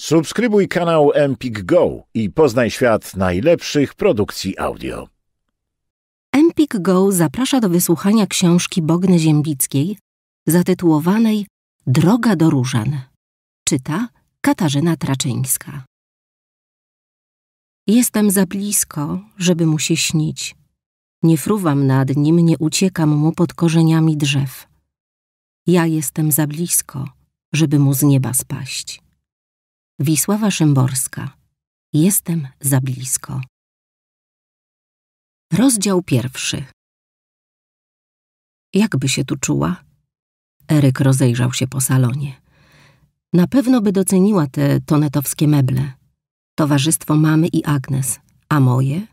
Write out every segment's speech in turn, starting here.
Subskrybuj kanał Empik Go i poznaj świat najlepszych produkcji audio. Empik Go zaprasza do wysłuchania książki Bogny Ziembickiej zatytułowanej Droga do Różan. Czyta Katarzyna Traczyńska. Jestem za blisko, żeby mu się śnić. Nie fruwam nad nim, nie uciekam mu pod korzeniami drzew. Ja jestem za blisko, żeby mu z nieba spaść. Wisława Szymborska. Jestem za blisko. Rozdział pierwszy. Jakby się tu czuła? Eryk rozejrzał się po salonie. Na pewno by doceniła te tonetowskie meble. Towarzystwo mamy i Agnes. A moje?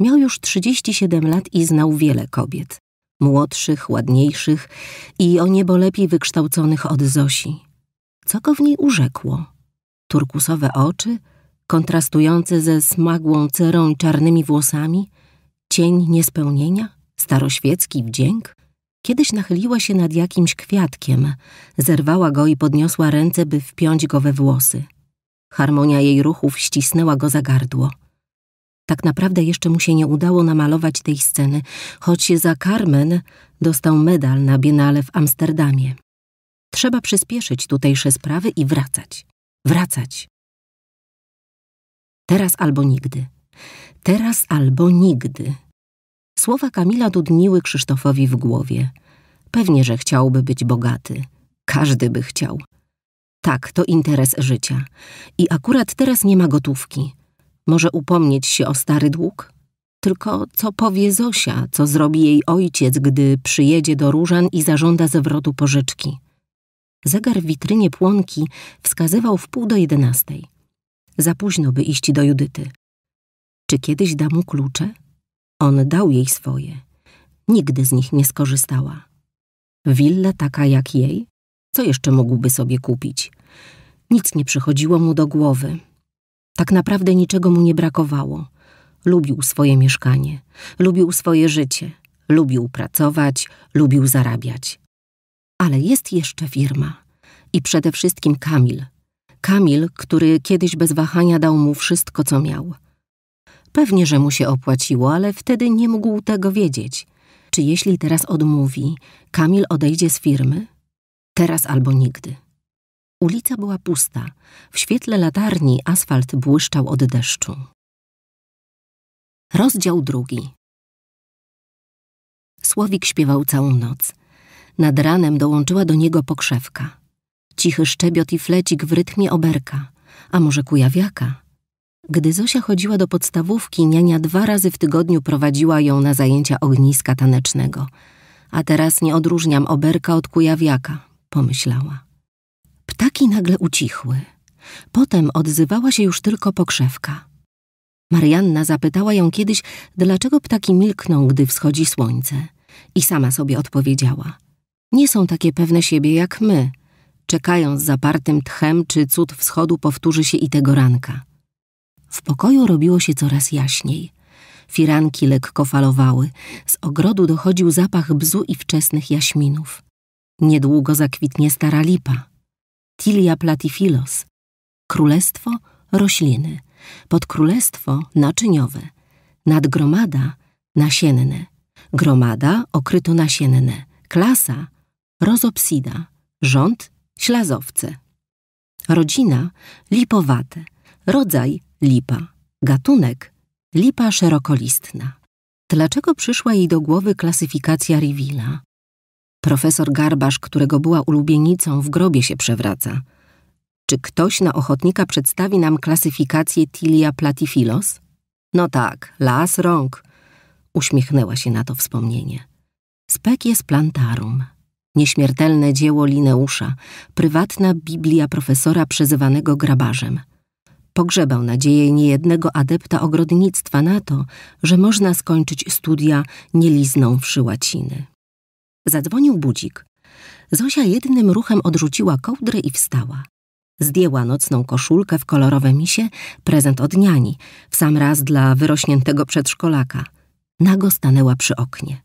Miał już 37 lat i znał wiele kobiet. Młodszych, ładniejszych i o niebo lepiej wykształconych od Zosi. Co go w niej urzekło? turkusowe oczy, kontrastujące ze smagłą cerą i czarnymi włosami, cień niespełnienia, staroświecki wdzięk. Kiedyś nachyliła się nad jakimś kwiatkiem, zerwała go i podniosła ręce, by wpiąć go we włosy. Harmonia jej ruchów ścisnęła go za gardło. Tak naprawdę jeszcze mu się nie udało namalować tej sceny, choć za Carmen dostał medal na Biennale w Amsterdamie. Trzeba przyspieszyć tutejsze sprawy i wracać wracać. Teraz albo nigdy. Teraz albo nigdy. Słowa Kamila dudniły Krzysztofowi w głowie. Pewnie, że chciałby być bogaty. Każdy by chciał. Tak, to interes życia. I akurat teraz nie ma gotówki. Może upomnieć się o stary dług? Tylko co powie Zosia, co zrobi jej ojciec, gdy przyjedzie do Różan i zażąda zwrotu pożyczki? Zegar w witrynie płonki wskazywał w pół do jedenastej. Za późno by iść do Judyty. Czy kiedyś da mu klucze? On dał jej swoje. Nigdy z nich nie skorzystała. Willa taka jak jej? Co jeszcze mógłby sobie kupić? Nic nie przychodziło mu do głowy. Tak naprawdę niczego mu nie brakowało. Lubił swoje mieszkanie, lubił swoje życie, lubił pracować, lubił zarabiać. Ale jest jeszcze firma. I przede wszystkim Kamil. Kamil, który kiedyś bez wahania dał mu wszystko, co miał. Pewnie, że mu się opłaciło, ale wtedy nie mógł tego wiedzieć. Czy jeśli teraz odmówi, Kamil odejdzie z firmy? Teraz albo nigdy. Ulica była pusta. W świetle latarni asfalt błyszczał od deszczu. Rozdział drugi. Słowik śpiewał całą noc. Nad ranem dołączyła do niego pokrzewka. Cichy szczebiot i flecik w rytmie oberka, a może kujawiaka. Gdy Zosia chodziła do podstawówki, niania dwa razy w tygodniu prowadziła ją na zajęcia ogniska tanecznego. A teraz nie odróżniam oberka od kujawiaka, pomyślała. Ptaki nagle ucichły. Potem odzywała się już tylko pokrzewka. Marianna zapytała ją kiedyś, dlaczego ptaki milkną, gdy wschodzi słońce. I sama sobie odpowiedziała – nie są takie pewne siebie jak my. czekając z zapartym tchem, czy cud wschodu powtórzy się i tego ranka. W pokoju robiło się coraz jaśniej. Firanki lekko falowały, z ogrodu dochodził zapach bzu i wczesnych jaśminów. Niedługo zakwitnie stara lipa. Tilia platifilos. Królestwo rośliny. Podkrólestwo naczyniowe. Nadgromada nasienne. Gromada okryto nasienne. Klasa rozopsida, rząd ślazowce, rodzina lipowate, rodzaj lipa, gatunek lipa szerokolistna. Dlaczego przyszła jej do głowy klasyfikacja Rivilla? Profesor Garbasz, którego była ulubienicą, w grobie się przewraca. Czy ktoś na ochotnika przedstawi nam klasyfikację Tilia platifilos? No tak, las rąk. Uśmiechnęła się na to wspomnienie. Spek jest plantarum. Nieśmiertelne dzieło Lineusza, prywatna Biblia profesora przezywanego grabarzem. Pogrzebał nadzieję niejednego adepta ogrodnictwa na to, że można skończyć studia nielizną wszy łaciny. Zadzwonił budzik. Zosia jednym ruchem odrzuciła kołdrę i wstała. Zdjęła nocną koszulkę w kolorowe misie, prezent od niani, w sam raz dla wyrośniętego przedszkolaka. Nago stanęła przy oknie.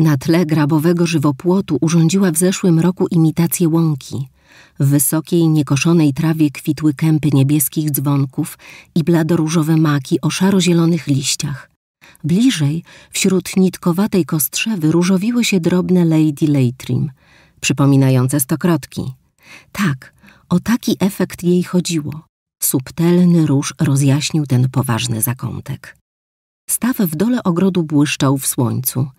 Na tle grabowego żywopłotu urządziła w zeszłym roku imitację łąki. W wysokiej, niekoszonej trawie kwitły kępy niebieskich dzwonków i bladoróżowe maki o szarozielonych liściach. Bliżej, wśród nitkowatej kostrzewy, różowiły się drobne lady Leitrim, przypominające stokrotki. Tak, o taki efekt jej chodziło. Subtelny róż rozjaśnił ten poważny zakątek. Staw w dole ogrodu błyszczał w słońcu –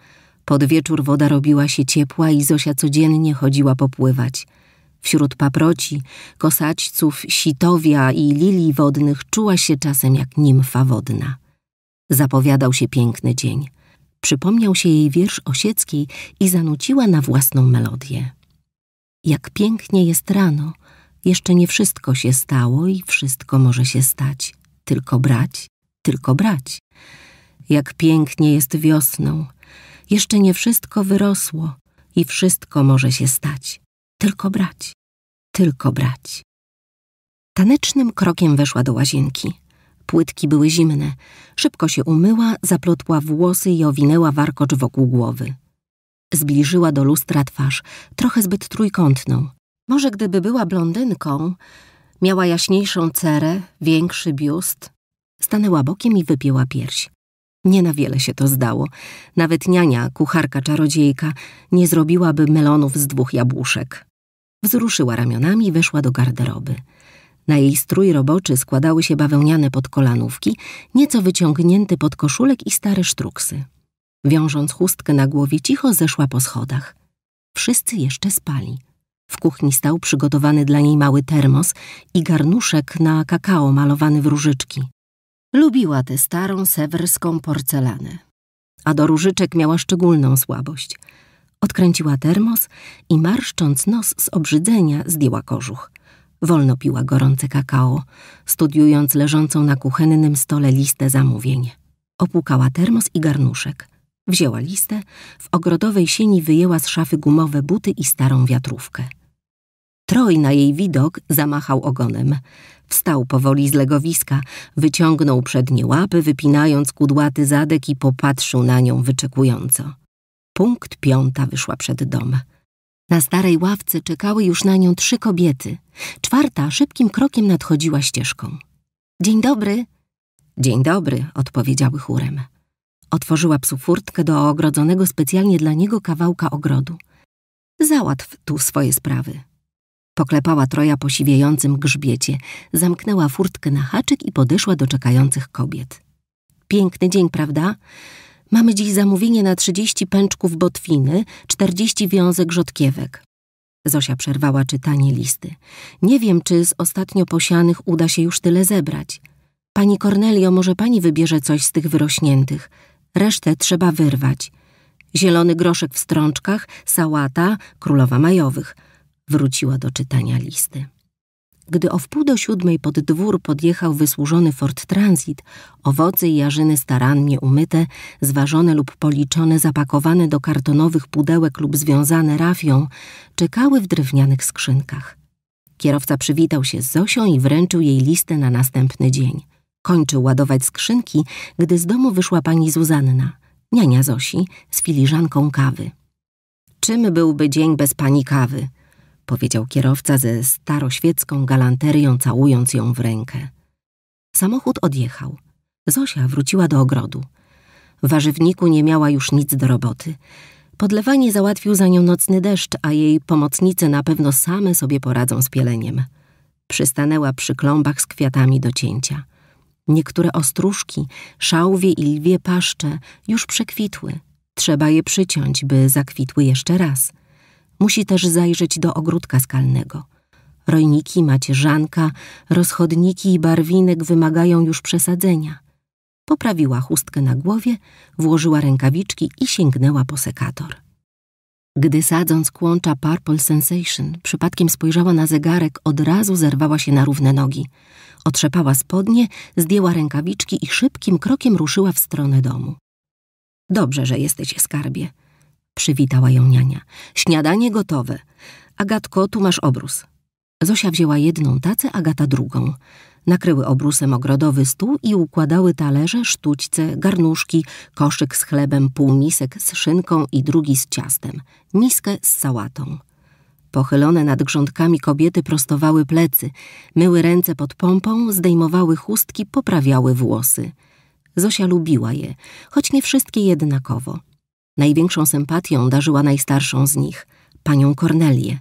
pod wieczór woda robiła się ciepła i Zosia codziennie chodziła popływać. Wśród paproci, kosaćców, sitowia i lilii wodnych czuła się czasem jak nimfa wodna. Zapowiadał się piękny dzień. Przypomniał się jej wiersz Osieckiej i zanuciła na własną melodię. Jak pięknie jest rano, jeszcze nie wszystko się stało i wszystko może się stać. Tylko brać, tylko brać. Jak pięknie jest wiosną – jeszcze nie wszystko wyrosło i wszystko może się stać. Tylko brać, tylko brać. Tanecznym krokiem weszła do łazienki. Płytki były zimne. Szybko się umyła, zaplotła włosy i owinęła warkocz wokół głowy. Zbliżyła do lustra twarz, trochę zbyt trójkątną. Może gdyby była blondynką, miała jaśniejszą cerę, większy biust. Stanęła bokiem i wypięła pierś. Nie na wiele się to zdało. Nawet niania, kucharka czarodziejka, nie zrobiłaby melonów z dwóch jabłuszek. Wzruszyła ramionami i weszła do garderoby. Na jej strój roboczy składały się bawełniane podkolanówki, nieco wyciągnięty pod koszulek i stare sztruksy. Wiążąc chustkę na głowie, cicho zeszła po schodach. Wszyscy jeszcze spali. W kuchni stał przygotowany dla niej mały termos i garnuszek na kakao malowany w różyczki. Lubiła tę starą sewerską porcelanę. A do różyczek miała szczególną słabość. Odkręciła termos i marszcząc nos z obrzydzenia zdjęła kożuch. Wolno piła gorące kakao, studiując leżącą na kuchennym stole listę zamówień. Opłukała termos i garnuszek. Wzięła listę, w ogrodowej sieni wyjęła z szafy gumowe buty i starą wiatrówkę. Troj na jej widok zamachał ogonem. Wstał powoli z legowiska, wyciągnął przednie łapy, wypinając kudłaty zadek i popatrzył na nią wyczekująco. Punkt piąta wyszła przed dom. Na starej ławce czekały już na nią trzy kobiety. Czwarta szybkim krokiem nadchodziła ścieżką. Dzień dobry. Dzień dobry, odpowiedziały chórem. Otworzyła psu furtkę do ogrodzonego specjalnie dla niego kawałka ogrodu. Załatw tu swoje sprawy, Poklepała Troja po siwiejącym grzbiecie, zamknęła furtkę na haczyk i podeszła do czekających kobiet. Piękny dzień, prawda? Mamy dziś zamówienie na trzydzieści pęczków botwiny, czterdzieści wiązek rzodkiewek. Zosia przerwała czytanie listy. Nie wiem, czy z ostatnio posianych uda się już tyle zebrać. Pani Kornelio, może pani wybierze coś z tych wyrośniętych. Resztę trzeba wyrwać. Zielony groszek w strączkach, sałata, królowa majowych – wróciła do czytania listy. Gdy o wpół do siódmej pod dwór podjechał wysłużony Ford Transit, owoce i jarzyny starannie umyte, zważone lub policzone, zapakowane do kartonowych pudełek lub związane rafią, czekały w drewnianych skrzynkach. Kierowca przywitał się z Zosią i wręczył jej listę na następny dzień. Kończył ładować skrzynki, gdy z domu wyszła pani Zuzanna, niania Zosi, z filiżanką kawy. Czym byłby dzień bez pani kawy? powiedział kierowca ze staroświecką galanterią, całując ją w rękę. Samochód odjechał. Zosia wróciła do ogrodu. W warzywniku nie miała już nic do roboty. Podlewanie załatwił za nią nocny deszcz, a jej pomocnice na pewno same sobie poradzą z pieleniem. Przystanęła przy klombach z kwiatami do cięcia. Niektóre ostróżki, szałwie i lwie paszcze już przekwitły. Trzeba je przyciąć, by zakwitły jeszcze raz – Musi też zajrzeć do ogródka skalnego. Rojniki, macierzanka, rozchodniki i barwinek wymagają już przesadzenia. Poprawiła chustkę na głowie, włożyła rękawiczki i sięgnęła po sekator. Gdy sadząc kłącza Purple Sensation, przypadkiem spojrzała na zegarek, od razu zerwała się na równe nogi. Otrzepała spodnie, zdjęła rękawiczki i szybkim krokiem ruszyła w stronę domu. Dobrze, że jesteś, skarbie. Przywitała ją niania. Śniadanie gotowe. Agatko, tu masz obrus. Zosia wzięła jedną tacę, Agata drugą. Nakryły obrusem ogrodowy stół i układały talerze, sztućce, garnuszki, koszyk z chlebem, półmisek z szynką i drugi z ciastem, miskę z sałatą. Pochylone nad grządkami kobiety prostowały plecy, myły ręce pod pompą, zdejmowały chustki, poprawiały włosy. Zosia lubiła je, choć nie wszystkie jednakowo – Największą sympatią darzyła najstarszą z nich, panią Kornelię.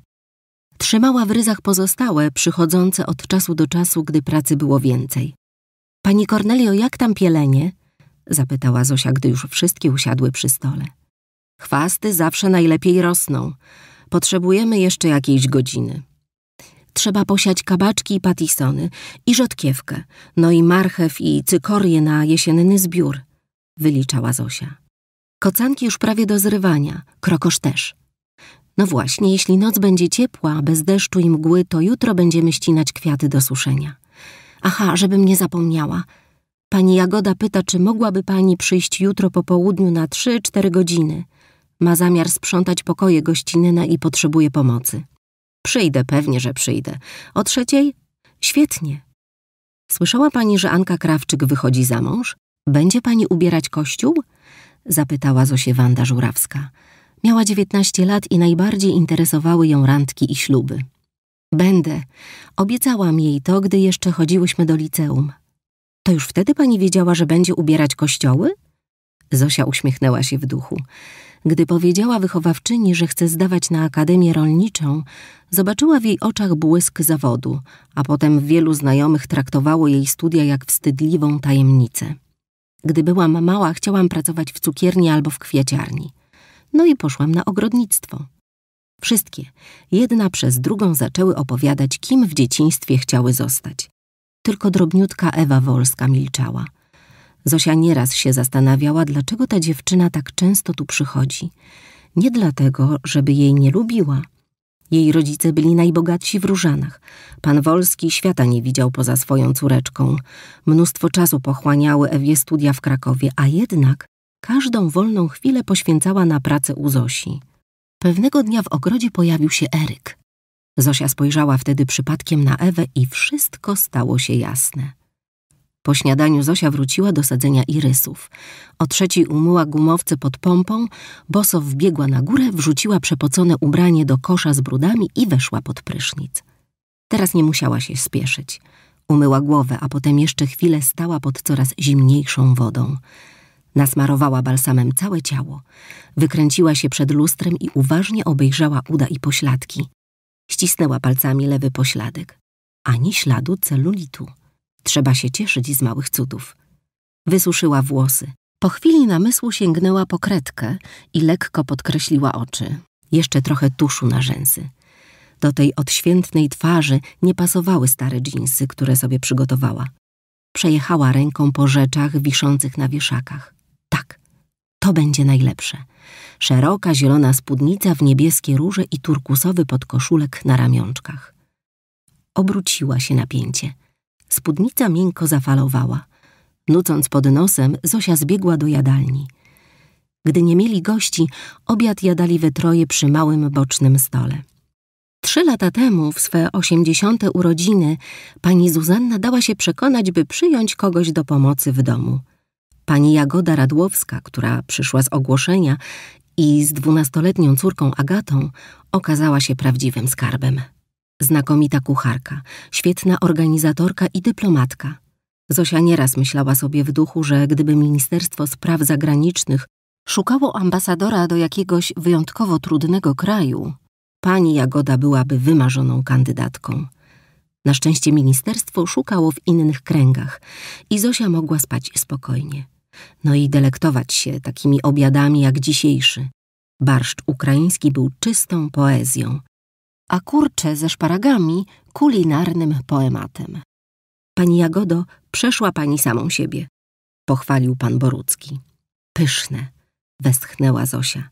Trzymała w ryzach pozostałe, przychodzące od czasu do czasu, gdy pracy było więcej. Pani Kornelio, jak tam pielenie? zapytała Zosia, gdy już wszystkie usiadły przy stole. Chwasty zawsze najlepiej rosną. Potrzebujemy jeszcze jakiejś godziny. Trzeba posiać kabaczki i patisony, i rzodkiewkę, no i marchew i cykorje na jesienny zbiór, wyliczała Zosia. Kocanki już prawie do zrywania, krokosz też. No właśnie, jeśli noc będzie ciepła, bez deszczu i mgły, to jutro będziemy ścinać kwiaty do suszenia. Aha, żebym nie zapomniała. Pani Jagoda pyta, czy mogłaby pani przyjść jutro po południu na 3-4 godziny. Ma zamiar sprzątać pokoje gościnne i potrzebuje pomocy. Przyjdę, pewnie, że przyjdę. O trzeciej? Świetnie. Słyszała pani, że Anka Krawczyk wychodzi za mąż? Będzie pani ubierać kościół? Zapytała Zosie Wanda Żurawska. Miała dziewiętnaście lat i najbardziej interesowały ją randki i śluby. Będę. Obiecałam jej to, gdy jeszcze chodziłyśmy do liceum. To już wtedy pani wiedziała, że będzie ubierać kościoły? Zosia uśmiechnęła się w duchu. Gdy powiedziała wychowawczyni, że chce zdawać na Akademię Rolniczą, zobaczyła w jej oczach błysk zawodu, a potem wielu znajomych traktowało jej studia jak wstydliwą tajemnicę. Gdy byłam mała, chciałam pracować w cukierni albo w kwiaciarni. No i poszłam na ogrodnictwo. Wszystkie, jedna przez drugą, zaczęły opowiadać, kim w dzieciństwie chciały zostać. Tylko drobniutka Ewa Wolska milczała. Zosia nieraz się zastanawiała, dlaczego ta dziewczyna tak często tu przychodzi. Nie dlatego, żeby jej nie lubiła – jej rodzice byli najbogatsi w Różanach. Pan Wolski świata nie widział poza swoją córeczką. Mnóstwo czasu pochłaniały Ewie studia w Krakowie, a jednak każdą wolną chwilę poświęcała na pracę u Zosi. Pewnego dnia w ogrodzie pojawił się Eryk. Zosia spojrzała wtedy przypadkiem na Ewę i wszystko stało się jasne. Po śniadaniu Zosia wróciła do sadzenia irysów. O trzeciej umyła gumowce pod pompą, boso wbiegła na górę, wrzuciła przepocone ubranie do kosza z brudami i weszła pod prysznic. Teraz nie musiała się spieszyć. Umyła głowę, a potem jeszcze chwilę stała pod coraz zimniejszą wodą. Nasmarowała balsamem całe ciało. Wykręciła się przed lustrem i uważnie obejrzała uda i pośladki. Ścisnęła palcami lewy pośladek. Ani śladu celulitu. Trzeba się cieszyć z małych cudów. Wysuszyła włosy. Po chwili namysłu sięgnęła po kredkę i lekko podkreśliła oczy. Jeszcze trochę tuszu na rzęsy. Do tej odświętnej twarzy nie pasowały stare dżinsy, które sobie przygotowała. Przejechała ręką po rzeczach wiszących na wieszakach. Tak, to będzie najlepsze. Szeroka zielona spódnica w niebieskie róże i turkusowy podkoszulek na ramionczkach. Obróciła się napięcie. Spódnica miękko zafalowała. Nucąc pod nosem, Zosia zbiegła do jadalni. Gdy nie mieli gości, obiad jadali we troje przy małym bocznym stole. Trzy lata temu, w swe osiemdziesiąte urodziny, pani Zuzanna dała się przekonać, by przyjąć kogoś do pomocy w domu. Pani Jagoda Radłowska, która przyszła z ogłoszenia i z dwunastoletnią córką Agatą, okazała się prawdziwym skarbem. Znakomita kucharka, świetna organizatorka i dyplomatka. Zosia nieraz myślała sobie w duchu, że gdyby Ministerstwo Spraw Zagranicznych szukało ambasadora do jakiegoś wyjątkowo trudnego kraju, pani Jagoda byłaby wymarzoną kandydatką. Na szczęście ministerstwo szukało w innych kręgach i Zosia mogła spać spokojnie. No i delektować się takimi obiadami jak dzisiejszy. Barszcz ukraiński był czystą poezją, a kurcze ze szparagami kulinarnym poematem. Pani Jagodo, przeszła pani samą siebie, pochwalił pan Borucki. Pyszne, westchnęła Zosia.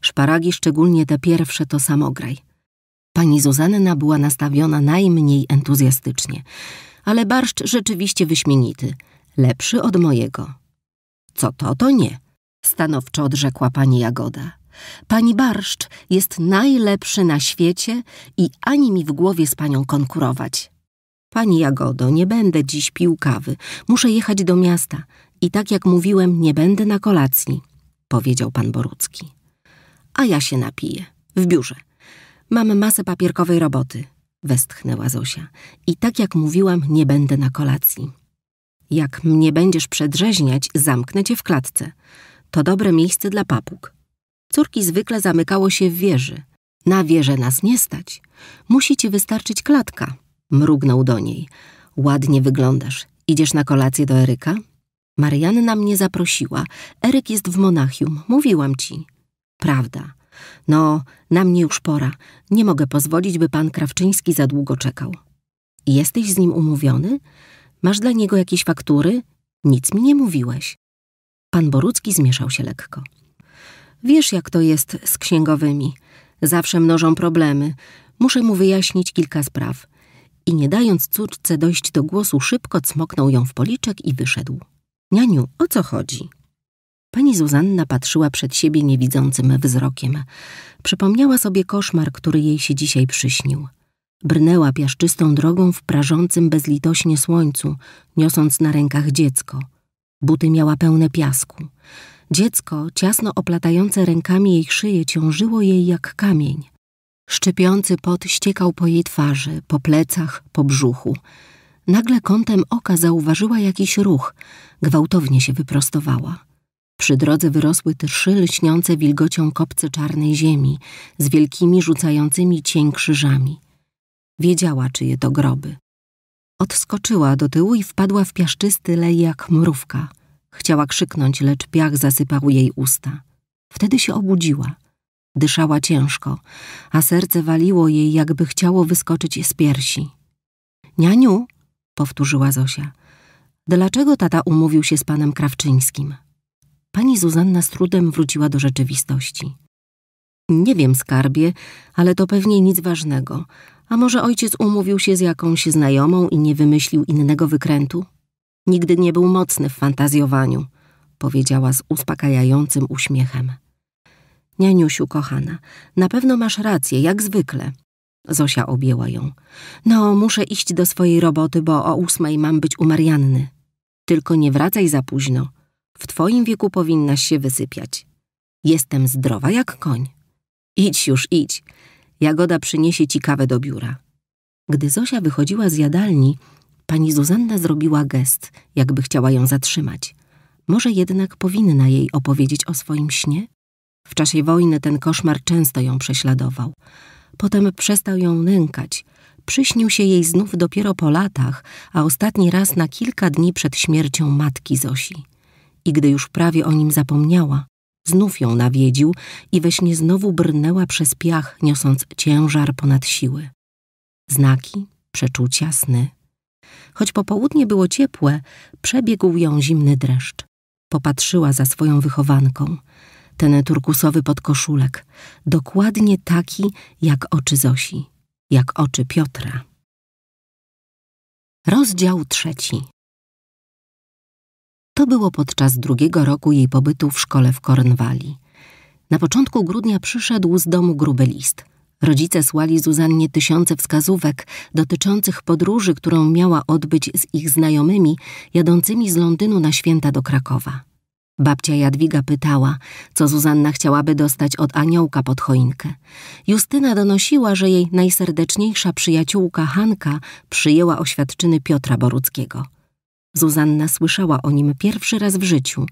Szparagi, szczególnie te pierwsze, to samograj. Pani Zuzanna była nastawiona najmniej entuzjastycznie, ale barszcz rzeczywiście wyśmienity, lepszy od mojego. Co to, to nie, stanowczo odrzekła pani Jagoda. Pani Barszcz jest najlepszy na świecie i ani mi w głowie z panią konkurować. Pani Jagodo, nie będę dziś pił kawy. Muszę jechać do miasta. I tak jak mówiłem, nie będę na kolacji, powiedział pan Borucki. A ja się napiję. W biurze. Mam masę papierkowej roboty, westchnęła Zosia. I tak jak mówiłam, nie będę na kolacji. Jak mnie będziesz przedrzeźniać, zamknę cię w klatce. To dobre miejsce dla papug, Córki zwykle zamykało się w wieży. Na wieżę nas nie stać. Musi ci wystarczyć klatka. Mrugnął do niej. Ładnie wyglądasz. Idziesz na kolację do Eryka? Marianna mnie zaprosiła. Eryk jest w Monachium. Mówiłam ci. Prawda. No, na mnie już pora. Nie mogę pozwolić, by pan Krawczyński za długo czekał. Jesteś z nim umówiony? Masz dla niego jakieś faktury? Nic mi nie mówiłeś. Pan Borucki zmieszał się lekko. Wiesz, jak to jest z księgowymi. Zawsze mnożą problemy. Muszę mu wyjaśnić kilka spraw. I nie dając córce dojść do głosu, szybko cmoknął ją w policzek i wyszedł. Nianiu, o co chodzi? Pani Zuzanna patrzyła przed siebie niewidzącym wzrokiem. Przypomniała sobie koszmar, który jej się dzisiaj przyśnił. Brnęła piaszczystą drogą w prażącym bezlitośnie słońcu, niosąc na rękach dziecko. Buty miała pełne piasku. Dziecko, ciasno oplatające rękami jej szyję, ciążyło jej jak kamień. Szczepiący pot ściekał po jej twarzy, po plecach, po brzuchu. Nagle kątem oka zauważyła jakiś ruch. Gwałtownie się wyprostowała. Przy drodze wyrosły trzy lśniące wilgocią kopce czarnej ziemi z wielkimi, rzucającymi cień krzyżami. Wiedziała, czyje to groby. Odskoczyła do tyłu i wpadła w piaszczysty lej jak mrówka – Chciała krzyknąć, lecz piach zasypał jej usta. Wtedy się obudziła. Dyszała ciężko, a serce waliło jej, jakby chciało wyskoczyć z piersi. Nianiu, powtórzyła Zosia, dlaczego tata umówił się z panem Krawczyńskim? Pani Zuzanna z trudem wróciła do rzeczywistości. Nie wiem, skarbie, ale to pewnie nic ważnego. A może ojciec umówił się z jakąś znajomą i nie wymyślił innego wykrętu? Nigdy nie był mocny w fantazjowaniu, powiedziała z uspokajającym uśmiechem. Nianiusiu, kochana, na pewno masz rację, jak zwykle. Zosia objęła ją. No, muszę iść do swojej roboty, bo o ósmej mam być u Marianny. Tylko nie wracaj za późno. W twoim wieku powinnaś się wysypiać. Jestem zdrowa jak koń. Idź już, idź. Jagoda przyniesie ci kawę do biura. Gdy Zosia wychodziła z jadalni, Pani Zuzanna zrobiła gest, jakby chciała ją zatrzymać. Może jednak powinna jej opowiedzieć o swoim śnie? W czasie wojny ten koszmar często ją prześladował. Potem przestał ją nękać. Przyśnił się jej znów dopiero po latach, a ostatni raz na kilka dni przed śmiercią matki Zosi. I gdy już prawie o nim zapomniała, znów ją nawiedził i we śnie znowu brnęła przez piach, niosąc ciężar ponad siły. Znaki, przeczucia, sny Choć popołudnie było ciepłe, przebiegł ją zimny dreszcz. Popatrzyła za swoją wychowanką. Ten turkusowy podkoszulek, dokładnie taki jak oczy Zosi, jak oczy Piotra. Rozdział trzeci To było podczas drugiego roku jej pobytu w szkole w Kornwali. Na początku grudnia przyszedł z domu gruby list – Rodzice słali Zuzannie tysiące wskazówek dotyczących podróży, którą miała odbyć z ich znajomymi jadącymi z Londynu na święta do Krakowa. Babcia Jadwiga pytała, co Zuzanna chciałaby dostać od aniołka pod choinkę. Justyna donosiła, że jej najserdeczniejsza przyjaciółka Hanka przyjęła oświadczyny Piotra Boruckiego. Zuzanna słyszała o nim pierwszy raz w życiu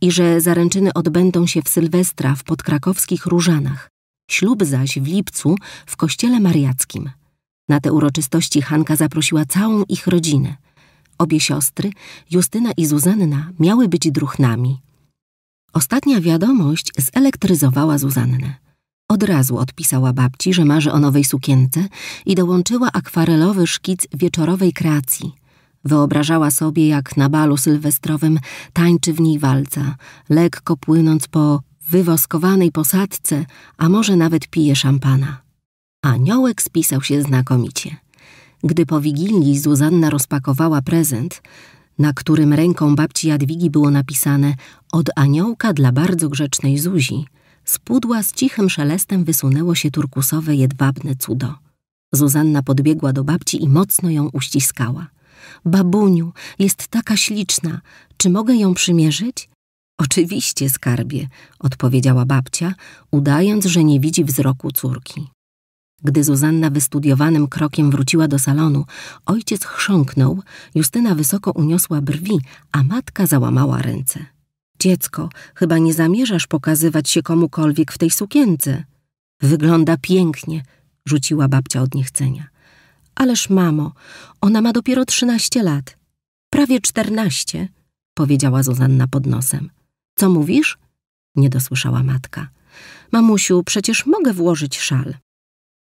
i że zaręczyny odbędą się w Sylwestra w podkrakowskich Różanach, Ślub zaś w lipcu w kościele mariackim. Na te uroczystości Hanka zaprosiła całą ich rodzinę. Obie siostry, Justyna i Zuzanna, miały być druchnami. Ostatnia wiadomość zelektryzowała Zuzannę. Od razu odpisała babci, że marzy o nowej sukience i dołączyła akwarelowy szkic wieczorowej kreacji. Wyobrażała sobie, jak na balu sylwestrowym tańczy w niej walca, lekko płynąc po wywoskowanej posadce, a może nawet pije szampana. Aniołek spisał się znakomicie. Gdy po wigilii Zuzanna rozpakowała prezent, na którym ręką babci Jadwigi było napisane od aniołka dla bardzo grzecznej Zuzi, z pudła z cichym szelestem wysunęło się turkusowe jedwabne cudo. Zuzanna podbiegła do babci i mocno ją uściskała. Babuniu, jest taka śliczna, czy mogę ją przymierzyć? Oczywiście, skarbie, odpowiedziała babcia, udając, że nie widzi wzroku córki. Gdy Zuzanna wystudiowanym krokiem wróciła do salonu, ojciec chrząknął, Justyna wysoko uniosła brwi, a matka załamała ręce. Dziecko, chyba nie zamierzasz pokazywać się komukolwiek w tej sukience. Wygląda pięknie, rzuciła babcia od niechcenia. Ależ mamo, ona ma dopiero trzynaście lat. Prawie czternaście, powiedziała Zuzanna pod nosem. Co mówisz? Nie dosłyszała matka. Mamusiu, przecież mogę włożyć szal.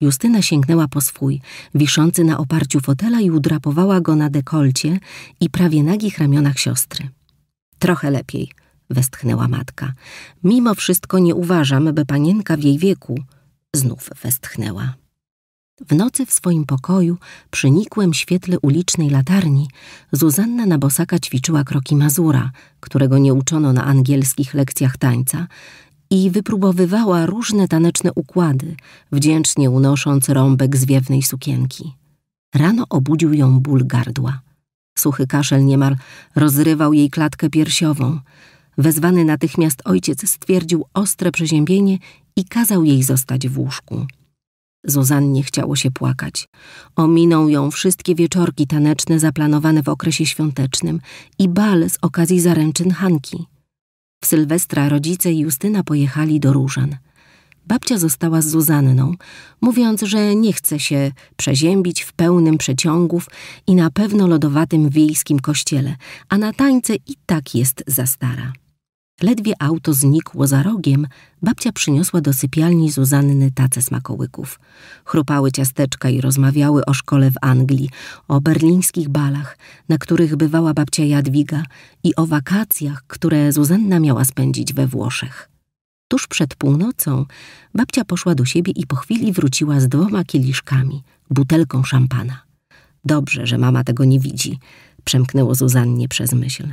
Justyna sięgnęła po swój, wiszący na oparciu fotela i udrapowała go na dekolcie i prawie nagich ramionach siostry. Trochę lepiej, westchnęła matka. Mimo wszystko nie uważam, by panienka w jej wieku znów westchnęła. W nocy w swoim pokoju, przy nikłym świetle ulicznej latarni, Zuzanna bosaka ćwiczyła kroki Mazura, którego nie uczono na angielskich lekcjach tańca, i wypróbowywała różne taneczne układy, wdzięcznie unosząc rąbek zwiewnej sukienki. Rano obudził ją ból gardła. Suchy kaszel niemal rozrywał jej klatkę piersiową. Wezwany natychmiast ojciec stwierdził ostre przeziębienie i kazał jej zostać w łóżku. Zuzannie chciało się płakać. Ominął ją wszystkie wieczorki taneczne zaplanowane w okresie świątecznym i bal z okazji zaręczyn Hanki. W Sylwestra rodzice i Justyna pojechali do Różan. Babcia została z Zuzanną, mówiąc, że nie chce się przeziębić w pełnym przeciągów i na pewno lodowatym wiejskim kościele, a na tańce i tak jest za stara. Ledwie auto znikło za rogiem, babcia przyniosła do sypialni Zuzanny tacę smakołyków. Chrupały ciasteczka i rozmawiały o szkole w Anglii, o berlińskich balach, na których bywała babcia Jadwiga i o wakacjach, które Zuzanna miała spędzić we Włoszech. Tuż przed północą babcia poszła do siebie i po chwili wróciła z dwoma kieliszkami, butelką szampana. Dobrze, że mama tego nie widzi, przemknęło Zuzannie przez myśl.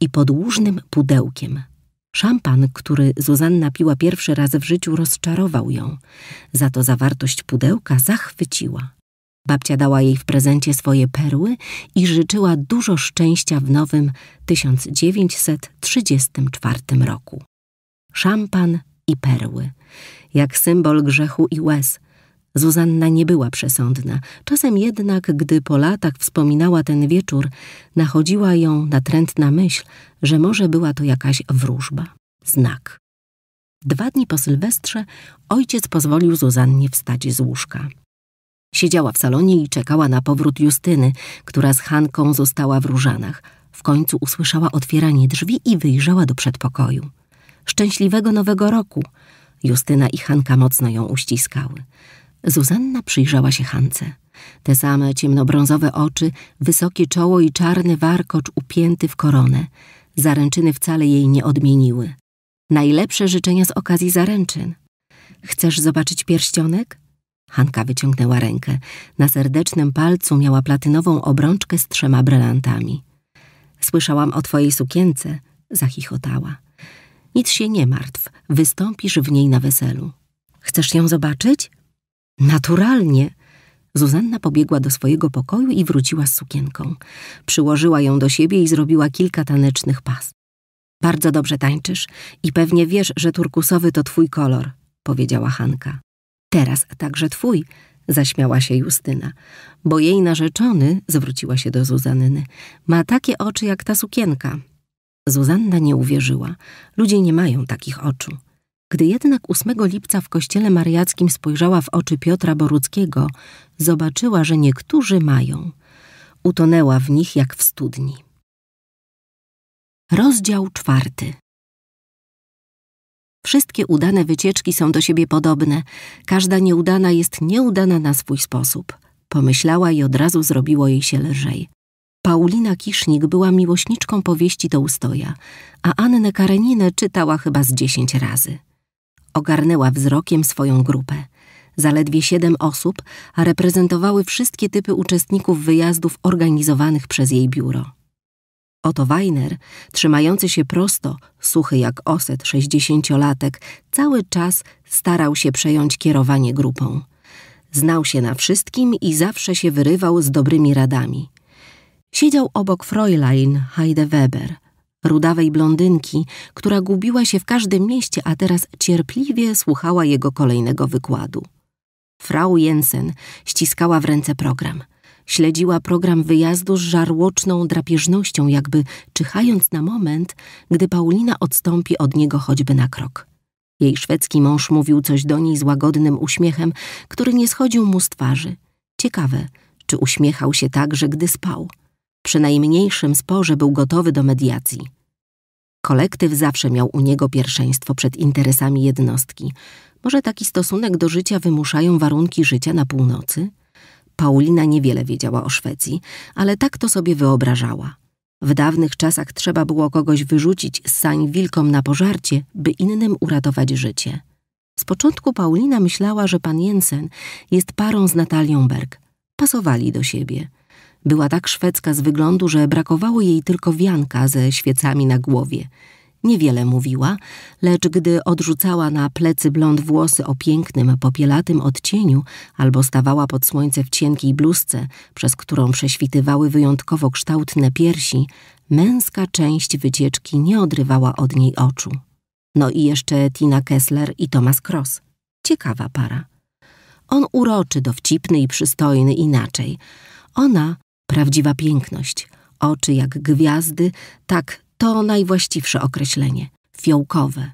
I podłużnym pudełkiem Szampan, który Zuzanna piła pierwszy raz w życiu, rozczarował ją. Za to zawartość pudełka zachwyciła. Babcia dała jej w prezencie swoje perły i życzyła dużo szczęścia w nowym 1934 roku. Szampan i perły, jak symbol grzechu i łez – Zuzanna nie była przesądna. Czasem jednak, gdy po latach wspominała ten wieczór, nachodziła ją natrętna myśl, że może była to jakaś wróżba, znak. Dwa dni po Sylwestrze ojciec pozwolił Zuzannie wstać z łóżka. Siedziała w salonie i czekała na powrót Justyny, która z Hanką została w różanach. W końcu usłyszała otwieranie drzwi i wyjrzała do przedpokoju. Szczęśliwego nowego roku! Justyna i Hanka mocno ją uściskały. Zuzanna przyjrzała się Hance. Te same ciemnobrązowe oczy, wysokie czoło i czarny warkocz upięty w koronę. Zaręczyny wcale jej nie odmieniły. Najlepsze życzenia z okazji zaręczyn. Chcesz zobaczyć pierścionek? Hanka wyciągnęła rękę. Na serdecznym palcu miała platynową obrączkę z trzema brylantami. Słyszałam o twojej sukience, zachichotała. Nic się nie martw, wystąpisz w niej na weselu. Chcesz ją zobaczyć? Naturalnie. Zuzanna pobiegła do swojego pokoju i wróciła z sukienką. Przyłożyła ją do siebie i zrobiła kilka tanecznych pas. Bardzo dobrze tańczysz i pewnie wiesz, że turkusowy to twój kolor, powiedziała Hanka. Teraz także twój, zaśmiała się Justyna, bo jej narzeczony, zwróciła się do Zuzanny, ma takie oczy jak ta sukienka. Zuzanna nie uwierzyła. Ludzie nie mają takich oczu. Gdy jednak 8 lipca w kościele mariackim spojrzała w oczy Piotra Boruckiego, zobaczyła, że niektórzy mają. Utonęła w nich jak w studni. Rozdział czwarty. Wszystkie udane wycieczki są do siebie podobne. Każda nieudana jest nieudana na swój sposób. Pomyślała i od razu zrobiło jej się lżej. Paulina Kisznik była miłośniczką powieści ustoja, a Annę Kareninę czytała chyba z dziesięć razy. Ogarnęła wzrokiem swoją grupę. Zaledwie siedem osób a reprezentowały wszystkie typy uczestników wyjazdów organizowanych przez jej biuro. Oto Weiner, trzymający się prosto, suchy jak oset sześćdziesięciolatek, cały czas starał się przejąć kierowanie grupą. Znał się na wszystkim i zawsze się wyrywał z dobrymi radami. Siedział obok Fräulein Heide Weber – rudawej blondynki, która gubiła się w każdym mieście, a teraz cierpliwie słuchała jego kolejnego wykładu. Frau Jensen ściskała w ręce program. Śledziła program wyjazdu z żarłoczną drapieżnością, jakby czyhając na moment, gdy Paulina odstąpi od niego choćby na krok. Jej szwedzki mąż mówił coś do niej z łagodnym uśmiechem, który nie schodził mu z twarzy. Ciekawe, czy uśmiechał się tak, że gdy spał. Przy najmniejszym sporze był gotowy do mediacji. Kolektyw zawsze miał u niego pierwszeństwo przed interesami jednostki. Może taki stosunek do życia wymuszają warunki życia na północy? Paulina niewiele wiedziała o Szwecji, ale tak to sobie wyobrażała. W dawnych czasach trzeba było kogoś wyrzucić z sań wilkom na pożarcie, by innym uratować życie. Z początku Paulina myślała, że pan Jensen jest parą z Natalią Berg. Pasowali do siebie. Była tak szwedzka z wyglądu, że brakowało jej tylko wianka ze świecami na głowie. Niewiele mówiła, lecz gdy odrzucała na plecy blond włosy o pięknym, popielatym odcieniu albo stawała pod słońce w cienkiej bluzce, przez którą prześwitywały wyjątkowo kształtne piersi, męska część wycieczki nie odrywała od niej oczu. No i jeszcze Tina Kessler i Thomas Cross. Ciekawa para. On uroczy, dowcipny i przystojny inaczej. Ona Prawdziwa piękność, oczy jak gwiazdy, tak to najwłaściwsze określenie. Fiołkowe,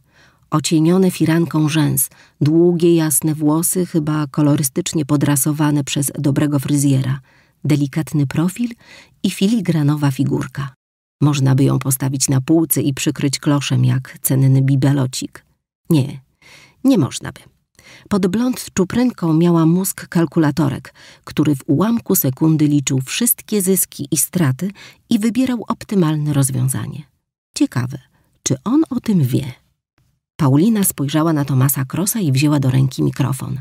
ocienione firanką rzęs, długie jasne włosy, chyba kolorystycznie podrasowane przez dobrego fryzjera, delikatny profil i filigranowa figurka. Można by ją postawić na półce i przykryć kloszem jak cenny bibelocik. Nie, nie można by. Pod blond czuprenką miała mózg kalkulatorek, który w ułamku sekundy liczył wszystkie zyski i straty i wybierał optymalne rozwiązanie. Ciekawe, czy on o tym wie? Paulina spojrzała na Tomasa Krosa i wzięła do ręki mikrofon.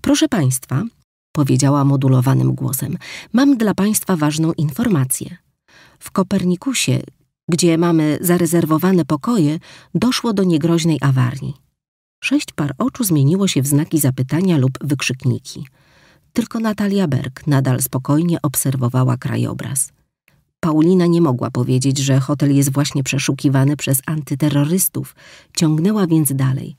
Proszę państwa, powiedziała modulowanym głosem, mam dla państwa ważną informację. W Kopernikusie, gdzie mamy zarezerwowane pokoje, doszło do niegroźnej awarii. Sześć par oczu zmieniło się w znaki zapytania lub wykrzykniki. Tylko Natalia Berg nadal spokojnie obserwowała krajobraz. Paulina nie mogła powiedzieć, że hotel jest właśnie przeszukiwany przez antyterrorystów. Ciągnęła więc dalej.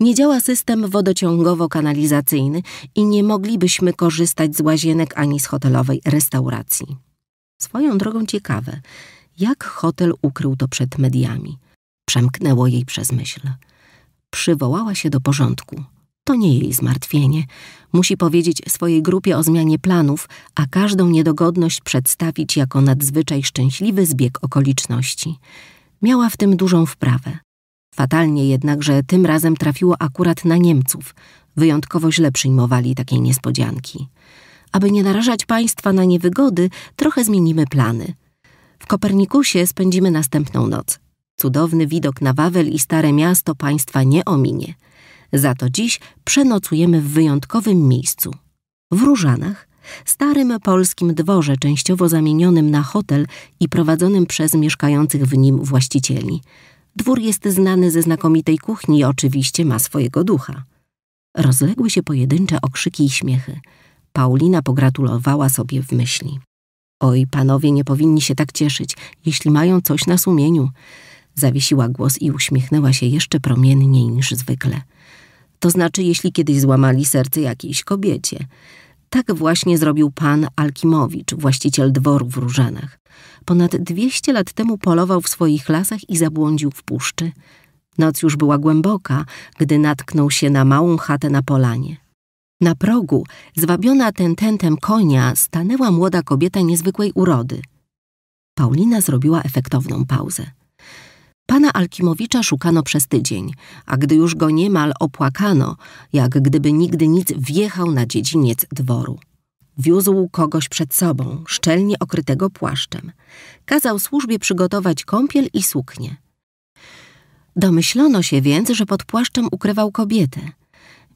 Nie działa system wodociągowo-kanalizacyjny i nie moglibyśmy korzystać z łazienek ani z hotelowej restauracji. Swoją drogą ciekawe, jak hotel ukrył to przed mediami. Przemknęło jej przez myśl. Przywołała się do porządku. To nie jej zmartwienie. Musi powiedzieć swojej grupie o zmianie planów, a każdą niedogodność przedstawić jako nadzwyczaj szczęśliwy zbieg okoliczności. Miała w tym dużą wprawę. Fatalnie jednakże tym razem trafiło akurat na Niemców. Wyjątkowo źle przyjmowali takiej niespodzianki. Aby nie narażać państwa na niewygody, trochę zmienimy plany. W Kopernikusie spędzimy następną noc. Cudowny widok na Wawel i Stare Miasto Państwa nie ominie. Za to dziś przenocujemy w wyjątkowym miejscu. W Różanach, starym polskim dworze częściowo zamienionym na hotel i prowadzonym przez mieszkających w nim właścicieli. Dwór jest znany ze znakomitej kuchni i oczywiście ma swojego ducha. Rozległy się pojedyncze okrzyki i śmiechy. Paulina pogratulowała sobie w myśli. Oj, panowie nie powinni się tak cieszyć, jeśli mają coś na sumieniu. Zawiesiła głos i uśmiechnęła się jeszcze promienniej niż zwykle. To znaczy, jeśli kiedyś złamali serce jakiejś kobiecie. Tak właśnie zrobił pan Alkimowicz, właściciel dworu w Różanach. Ponad dwieście lat temu polował w swoich lasach i zabłądził w puszczy. Noc już była głęboka, gdy natknął się na małą chatę na polanie. Na progu, zwabiona tententem konia, stanęła młoda kobieta niezwykłej urody. Paulina zrobiła efektowną pauzę. Pana Alkimowicza szukano przez tydzień, a gdy już go niemal opłakano, jak gdyby nigdy nic wjechał na dziedziniec dworu. Wiózł kogoś przed sobą, szczelnie okrytego płaszczem. Kazał służbie przygotować kąpiel i suknię. Domyślono się więc, że pod płaszczem ukrywał kobietę.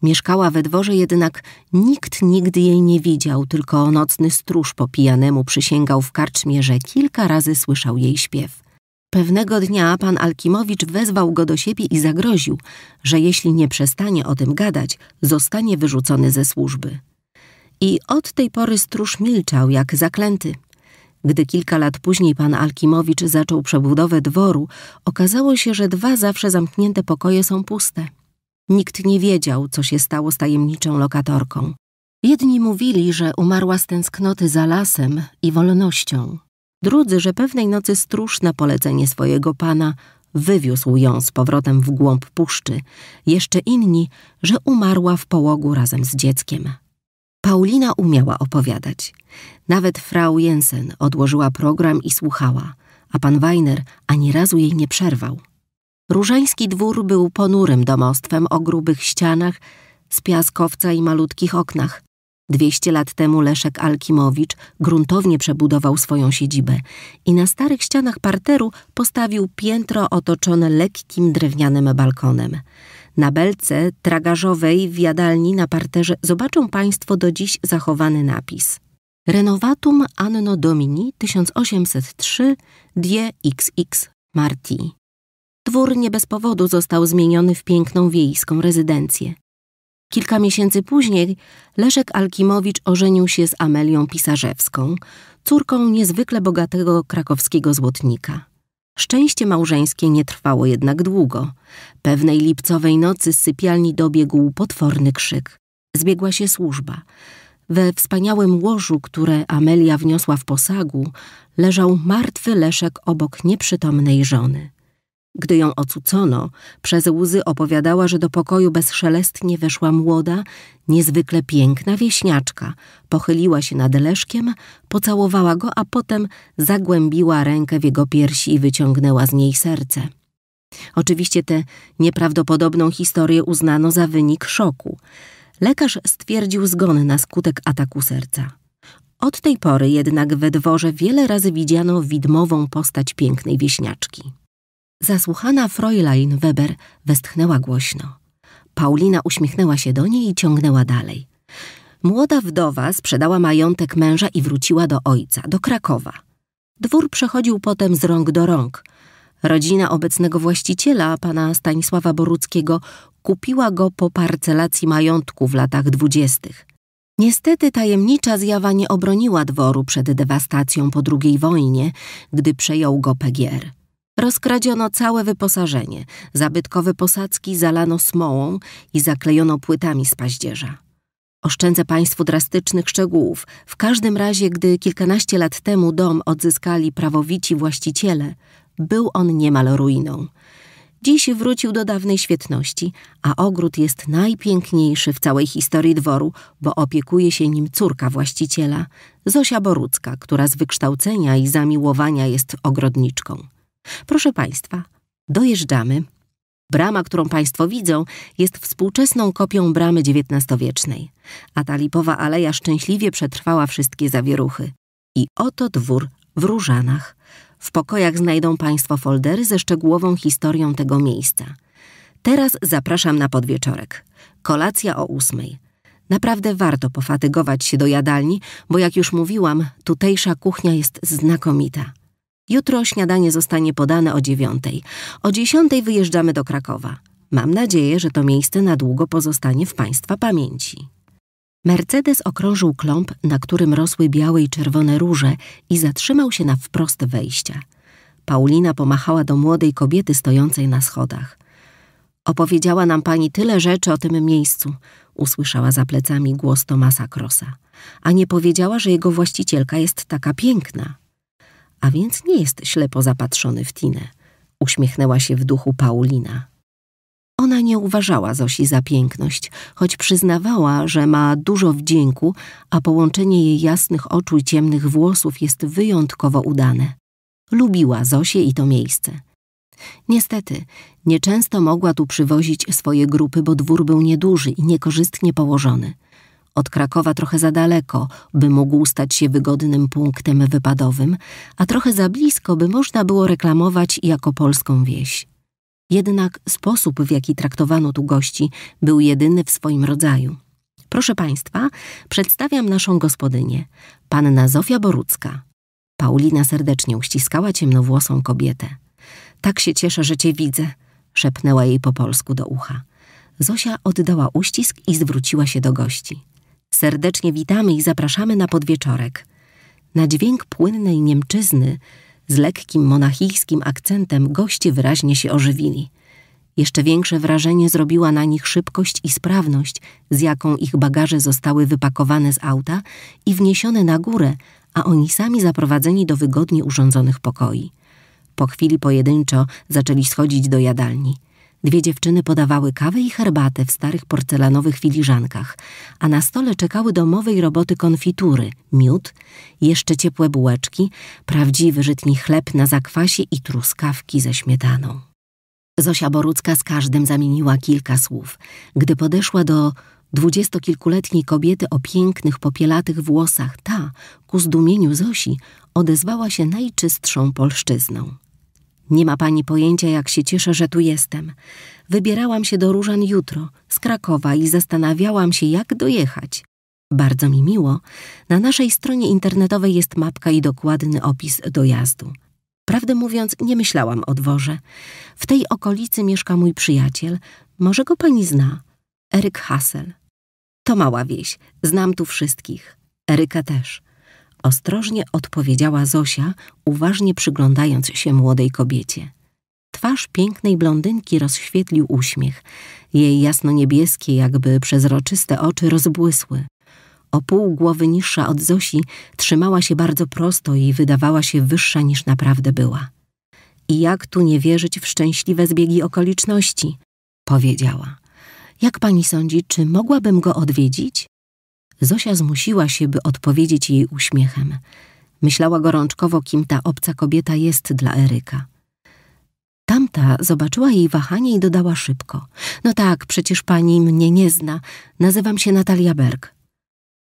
Mieszkała we dworze, jednak nikt nigdy jej nie widział, tylko nocny stróż po pijanemu przysięgał w karczmie, że kilka razy słyszał jej śpiew. Pewnego dnia pan Alkimowicz wezwał go do siebie i zagroził, że jeśli nie przestanie o tym gadać, zostanie wyrzucony ze służby. I od tej pory stróż milczał jak zaklęty. Gdy kilka lat później pan Alkimowicz zaczął przebudowę dworu, okazało się, że dwa zawsze zamknięte pokoje są puste. Nikt nie wiedział, co się stało z tajemniczą lokatorką. Jedni mówili, że umarła z tęsknoty za lasem i wolnością, Drudzy, że pewnej nocy stróż na polecenie swojego pana wywiózł ją z powrotem w głąb puszczy, jeszcze inni, że umarła w połogu razem z dzieckiem. Paulina umiała opowiadać. Nawet frau Jensen odłożyła program i słuchała, a pan Weiner ani razu jej nie przerwał. Różański dwór był ponurym domostwem o grubych ścianach, z piaskowca i malutkich oknach, 200 lat temu Leszek Alkimowicz gruntownie przebudował swoją siedzibę i na starych ścianach parteru postawił piętro otoczone lekkim drewnianym balkonem. Na belce tragarzowej w jadalni na parterze zobaczą Państwo do dziś zachowany napis. Renovatum Anno Domini 1803 Die XX Marti. Dwór nie bez powodu został zmieniony w piękną wiejską rezydencję. Kilka miesięcy później Leszek Alkimowicz ożenił się z Amelią Pisarzewską, córką niezwykle bogatego krakowskiego złotnika. Szczęście małżeńskie nie trwało jednak długo. Pewnej lipcowej nocy z sypialni dobiegł potworny krzyk. Zbiegła się służba. We wspaniałym łożu, które Amelia wniosła w posagu, leżał martwy Leszek obok nieprzytomnej żony. Gdy ją ocucono, przez łzy opowiadała, że do pokoju bezszelestnie weszła młoda, niezwykle piękna wieśniaczka. Pochyliła się nad Leszkiem, pocałowała go, a potem zagłębiła rękę w jego piersi i wyciągnęła z niej serce. Oczywiście tę nieprawdopodobną historię uznano za wynik szoku. Lekarz stwierdził zgon na skutek ataku serca. Od tej pory jednak we dworze wiele razy widziano widmową postać pięknej wieśniaczki. Zasłuchana Fräulein Weber westchnęła głośno. Paulina uśmiechnęła się do niej i ciągnęła dalej. Młoda wdowa sprzedała majątek męża i wróciła do ojca, do Krakowa. Dwór przechodził potem z rąk do rąk. Rodzina obecnego właściciela, pana Stanisława Boruckiego, kupiła go po parcelacji majątku w latach dwudziestych. Niestety tajemnicza zjawa nie obroniła dworu przed dewastacją po II wojnie, gdy przejął go PGR. Rozkradziono całe wyposażenie, zabytkowe posadzki zalano smołą i zaklejono płytami z paździerza. Oszczędzę Państwu drastycznych szczegółów. W każdym razie, gdy kilkanaście lat temu dom odzyskali prawowici właściciele, był on niemal ruiną. Dziś wrócił do dawnej świetności, a ogród jest najpiękniejszy w całej historii dworu, bo opiekuje się nim córka właściciela, Zosia Borucka, która z wykształcenia i zamiłowania jest ogrodniczką. Proszę Państwa, dojeżdżamy. Brama, którą Państwo widzą, jest współczesną kopią bramy XIX-wiecznej, a ta lipowa aleja szczęśliwie przetrwała wszystkie zawieruchy. I oto dwór w Różanach. W pokojach znajdą Państwo foldery ze szczegółową historią tego miejsca. Teraz zapraszam na podwieczorek. Kolacja o ósmej. Naprawdę warto pofatygować się do jadalni, bo jak już mówiłam, tutejsza kuchnia jest znakomita. Jutro śniadanie zostanie podane o dziewiątej. O dziesiątej wyjeżdżamy do Krakowa. Mam nadzieję, że to miejsce na długo pozostanie w Państwa pamięci. Mercedes okrążył kląb, na którym rosły białe i czerwone róże i zatrzymał się na wprost wejścia. Paulina pomachała do młodej kobiety stojącej na schodach. Opowiedziała nam pani tyle rzeczy o tym miejscu, usłyszała za plecami głos Tomasa Krosa. A nie powiedziała, że jego właścicielka jest taka piękna a więc nie jest ślepo zapatrzony w Tinę, uśmiechnęła się w duchu Paulina. Ona nie uważała Zosi za piękność, choć przyznawała, że ma dużo wdzięku, a połączenie jej jasnych oczu i ciemnych włosów jest wyjątkowo udane. Lubiła Zosię i to miejsce. Niestety, nieczęsto mogła tu przywozić swoje grupy, bo dwór był nieduży i niekorzystnie położony – od Krakowa trochę za daleko, by mógł stać się wygodnym punktem wypadowym, a trochę za blisko, by można było reklamować jako polską wieś. Jednak sposób, w jaki traktowano tu gości, był jedyny w swoim rodzaju. Proszę Państwa, przedstawiam naszą gospodynię, panna Zofia Borucka. Paulina serdecznie uściskała ciemnowłosą kobietę. Tak się cieszę, że cię widzę, szepnęła jej po polsku do ucha. Zosia oddała uścisk i zwróciła się do gości. Serdecznie witamy i zapraszamy na podwieczorek. Na dźwięk płynnej Niemczyzny z lekkim monachijskim akcentem goście wyraźnie się ożywili. Jeszcze większe wrażenie zrobiła na nich szybkość i sprawność, z jaką ich bagaże zostały wypakowane z auta i wniesione na górę, a oni sami zaprowadzeni do wygodnie urządzonych pokoi. Po chwili pojedynczo zaczęli schodzić do jadalni – Dwie dziewczyny podawały kawę i herbatę w starych porcelanowych filiżankach, a na stole czekały domowej roboty konfitury, miód, jeszcze ciepłe bułeczki, prawdziwy żytni chleb na zakwasie i truskawki ze śmietaną. Zosia Borucka z każdym zamieniła kilka słów. Gdy podeszła do dwudziestokilkuletniej kobiety o pięknych, popielatych włosach, ta, ku zdumieniu Zosi, odezwała się najczystszą polszczyzną. Nie ma pani pojęcia, jak się cieszę, że tu jestem. Wybierałam się do Różan jutro, z Krakowa i zastanawiałam się, jak dojechać. Bardzo mi miło. Na naszej stronie internetowej jest mapka i dokładny opis dojazdu. Prawdę mówiąc, nie myślałam o dworze. W tej okolicy mieszka mój przyjaciel. Może go pani zna? Eryk Hassel. To mała wieś. Znam tu wszystkich. Eryka też. Ostrożnie odpowiedziała Zosia, uważnie przyglądając się młodej kobiecie. Twarz pięknej blondynki rozświetlił uśmiech. Jej jasno-niebieskie, jakby przezroczyste oczy rozbłysły. O pół głowy niższa od Zosi trzymała się bardzo prosto i wydawała się wyższa niż naprawdę była. I jak tu nie wierzyć w szczęśliwe zbiegi okoliczności? Powiedziała. Jak pani sądzi, czy mogłabym go odwiedzić? Zosia zmusiła się, by odpowiedzieć jej uśmiechem. Myślała gorączkowo, kim ta obca kobieta jest dla Eryka. Tamta zobaczyła jej wahanie i dodała szybko. No tak, przecież pani mnie nie zna. Nazywam się Natalia Berg.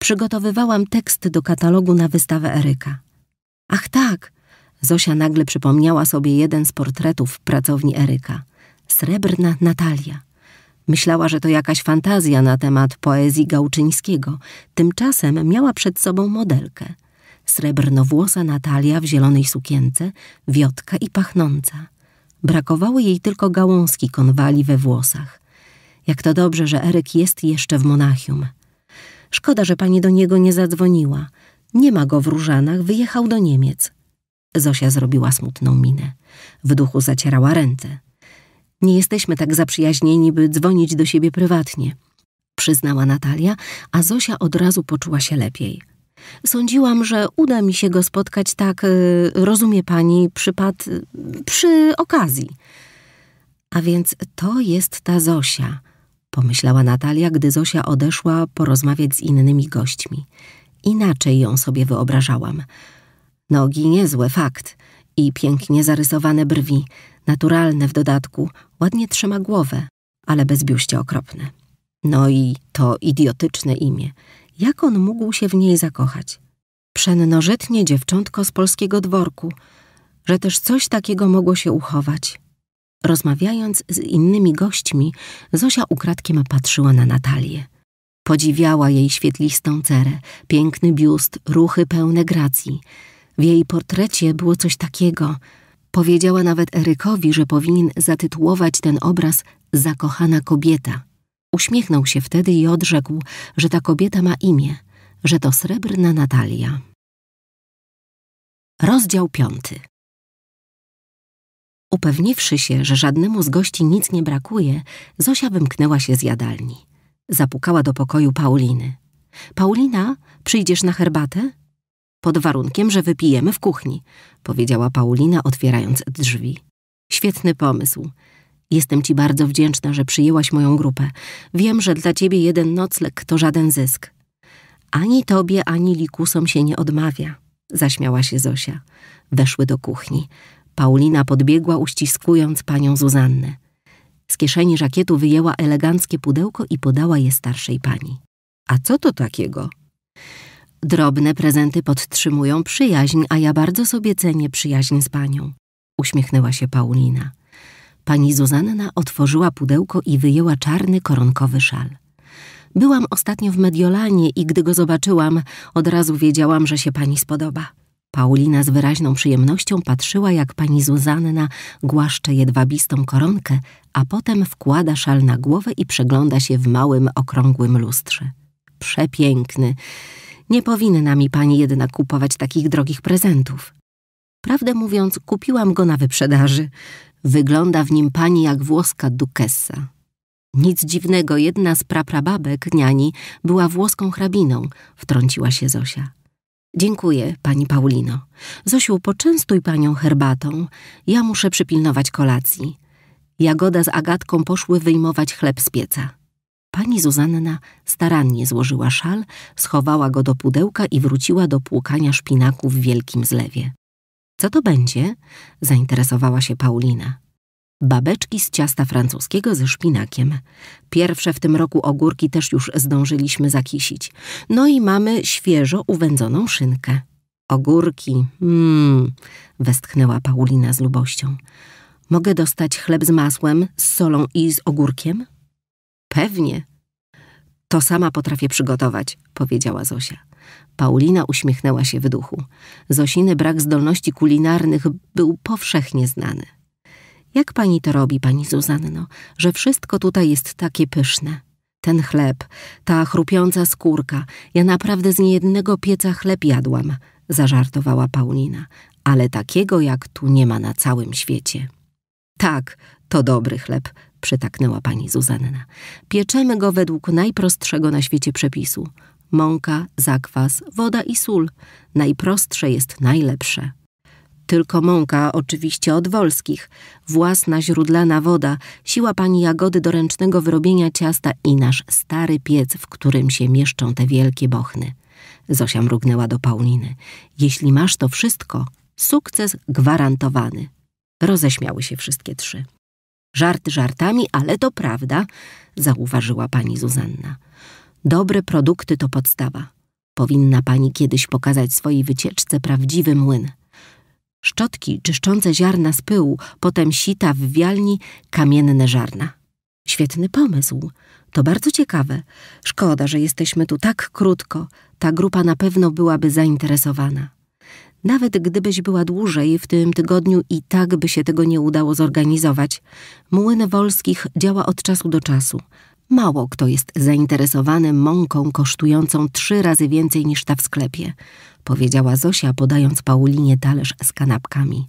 Przygotowywałam tekst do katalogu na wystawę Eryka. Ach tak! Zosia nagle przypomniała sobie jeden z portretów pracowni Eryka. Srebrna Natalia. Myślała, że to jakaś fantazja na temat poezji Gałczyńskiego. Tymczasem miała przed sobą modelkę. Srebrnowłosa Natalia w zielonej sukience, wiotka i pachnąca. Brakowało jej tylko gałązki konwali we włosach. Jak to dobrze, że Eryk jest jeszcze w Monachium. Szkoda, że pani do niego nie zadzwoniła. Nie ma go w Różanach, wyjechał do Niemiec. Zosia zrobiła smutną minę. W duchu zacierała ręce. Nie jesteśmy tak zaprzyjaźnieni, by dzwonić do siebie prywatnie, przyznała Natalia, a Zosia od razu poczuła się lepiej. Sądziłam, że uda mi się go spotkać tak, y, rozumie pani, przypad przy okazji. A więc to jest ta Zosia, pomyślała Natalia, gdy Zosia odeszła porozmawiać z innymi gośćmi. Inaczej ją sobie wyobrażałam. Nogi niezłe, fakt – i pięknie zarysowane brwi, naturalne w dodatku, ładnie trzyma głowę, ale bez okropne. No i to idiotyczne imię. Jak on mógł się w niej zakochać? Przennożytnie dziewczątko z polskiego dworku, że też coś takiego mogło się uchować. Rozmawiając z innymi gośćmi, Zosia ukradkiem patrzyła na Natalię. Podziwiała jej świetlistą cerę, piękny biust, ruchy pełne gracji – w jej portrecie było coś takiego. Powiedziała nawet Erykowi, że powinien zatytułować ten obraz Zakochana kobieta. Uśmiechnął się wtedy i odrzekł, że ta kobieta ma imię, że to srebrna Natalia. Rozdział piąty. Upewniwszy się, że żadnemu z gości nic nie brakuje, Zosia wymknęła się z jadalni. Zapukała do pokoju Pauliny. Paulina, przyjdziesz na herbatę? Pod warunkiem, że wypijemy w kuchni, powiedziała Paulina, otwierając drzwi. Świetny pomysł. Jestem ci bardzo wdzięczna, że przyjęłaś moją grupę. Wiem, że dla ciebie jeden nocleg to żaden zysk. Ani tobie, ani likusom się nie odmawia, zaśmiała się Zosia. Weszły do kuchni. Paulina podbiegła, uściskując panią Zuzannę. Z kieszeni żakietu wyjęła eleganckie pudełko i podała je starszej pani. A co to takiego? Drobne prezenty podtrzymują przyjaźń, a ja bardzo sobie cenię przyjaźń z panią. Uśmiechnęła się Paulina. Pani Zuzanna otworzyła pudełko i wyjęła czarny koronkowy szal. Byłam ostatnio w Mediolanie i gdy go zobaczyłam, od razu wiedziałam, że się pani spodoba. Paulina z wyraźną przyjemnością patrzyła, jak pani Zuzanna głaszcze jedwabistą koronkę, a potem wkłada szal na głowę i przegląda się w małym, okrągłym lustrze. Przepiękny! Nie powinna mi pani jednak kupować takich drogich prezentów. Prawdę mówiąc, kupiłam go na wyprzedaży. Wygląda w nim pani jak włoska dukessa. Nic dziwnego, jedna z praprababek, niani, była włoską hrabiną, wtrąciła się Zosia. Dziękuję, pani Paulino. Zosiu, poczęstuj panią herbatą. Ja muszę przypilnować kolacji. Jagoda z Agatką poszły wyjmować chleb z pieca. Pani Zuzanna starannie złożyła szal, schowała go do pudełka i wróciła do płukania szpinaku w wielkim zlewie. Co to będzie? zainteresowała się Paulina. Babeczki z ciasta francuskiego ze szpinakiem. Pierwsze w tym roku ogórki też już zdążyliśmy zakisić. No i mamy świeżo uwędzoną szynkę. Ogórki, mmm, westchnęła Paulina z lubością. Mogę dostać chleb z masłem, z solą i z ogórkiem? Pewnie. To sama potrafię przygotować, powiedziała Zosia. Paulina uśmiechnęła się w duchu. Zosiny brak zdolności kulinarnych był powszechnie znany. Jak pani to robi, pani Zuzanno, że wszystko tutaj jest takie pyszne? Ten chleb, ta chrupiąca skórka, ja naprawdę z niejednego pieca chleb jadłam, zażartowała Paulina, ale takiego jak tu nie ma na całym świecie. Tak, to dobry chleb, przytaknęła pani Zuzanna. Pieczemy go według najprostszego na świecie przepisu. Mąka, zakwas, woda i sól. Najprostsze jest najlepsze. Tylko mąka, oczywiście od wolskich, własna źródlana woda, siła pani jagody do ręcznego wyrobienia ciasta i nasz stary piec, w którym się mieszczą te wielkie bochny. Zosia mrugnęła do Pauliny. Jeśli masz to wszystko, sukces gwarantowany. Roześmiały się wszystkie trzy. Żart żartami, ale to prawda, zauważyła pani Zuzanna. Dobre produkty to podstawa. Powinna pani kiedyś pokazać swojej wycieczce prawdziwy młyn. Szczotki czyszczące ziarna z pyłu, potem sita w wialni, kamienne żarna. Świetny pomysł. To bardzo ciekawe. Szkoda, że jesteśmy tu tak krótko. Ta grupa na pewno byłaby zainteresowana. Nawet gdybyś była dłużej w tym tygodniu i tak by się tego nie udało zorganizować. Młyn Wolskich działa od czasu do czasu. Mało kto jest zainteresowany mąką kosztującą trzy razy więcej niż ta w sklepie, powiedziała Zosia, podając Paulinie talerz z kanapkami.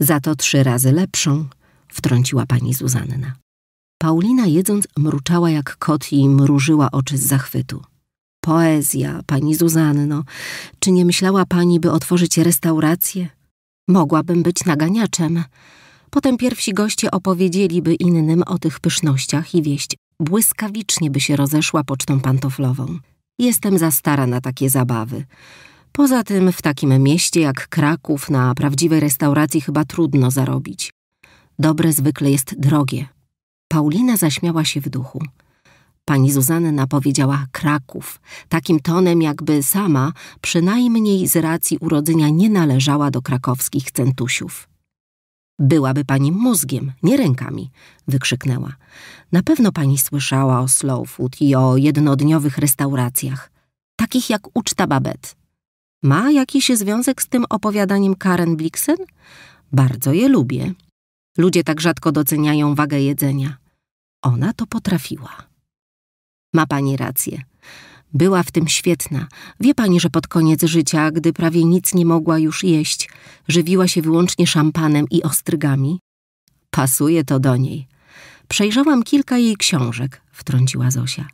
Za to trzy razy lepszą, wtrąciła pani Zuzanna. Paulina jedząc mruczała jak kot i mrużyła oczy z zachwytu poezja, pani Zuzanno, czy nie myślała pani, by otworzyć restaurację? Mogłabym być naganiaczem. Potem pierwsi goście opowiedzieliby innym o tych pysznościach i wieść błyskawicznie by się rozeszła pocztą pantoflową. Jestem za stara na takie zabawy. Poza tym w takim mieście jak Kraków na prawdziwej restauracji chyba trudno zarobić. Dobre zwykle jest drogie. Paulina zaśmiała się w duchu. Pani Zuzanna powiedziała Kraków, takim tonem jakby sama, przynajmniej z racji urodzenia nie należała do krakowskich centusiów. Byłaby pani mózgiem, nie rękami, wykrzyknęła. Na pewno pani słyszała o slow food i o jednodniowych restauracjach, takich jak uczta babet. Ma jakiś związek z tym opowiadaniem Karen Blixen? Bardzo je lubię. Ludzie tak rzadko doceniają wagę jedzenia. Ona to potrafiła. Ma pani rację. Była w tym świetna. Wie pani, że pod koniec życia, gdy prawie nic nie mogła już jeść, żywiła się wyłącznie szampanem i ostrygami? Pasuje to do niej. Przejrzałam kilka jej książek, wtrąciła Zosia.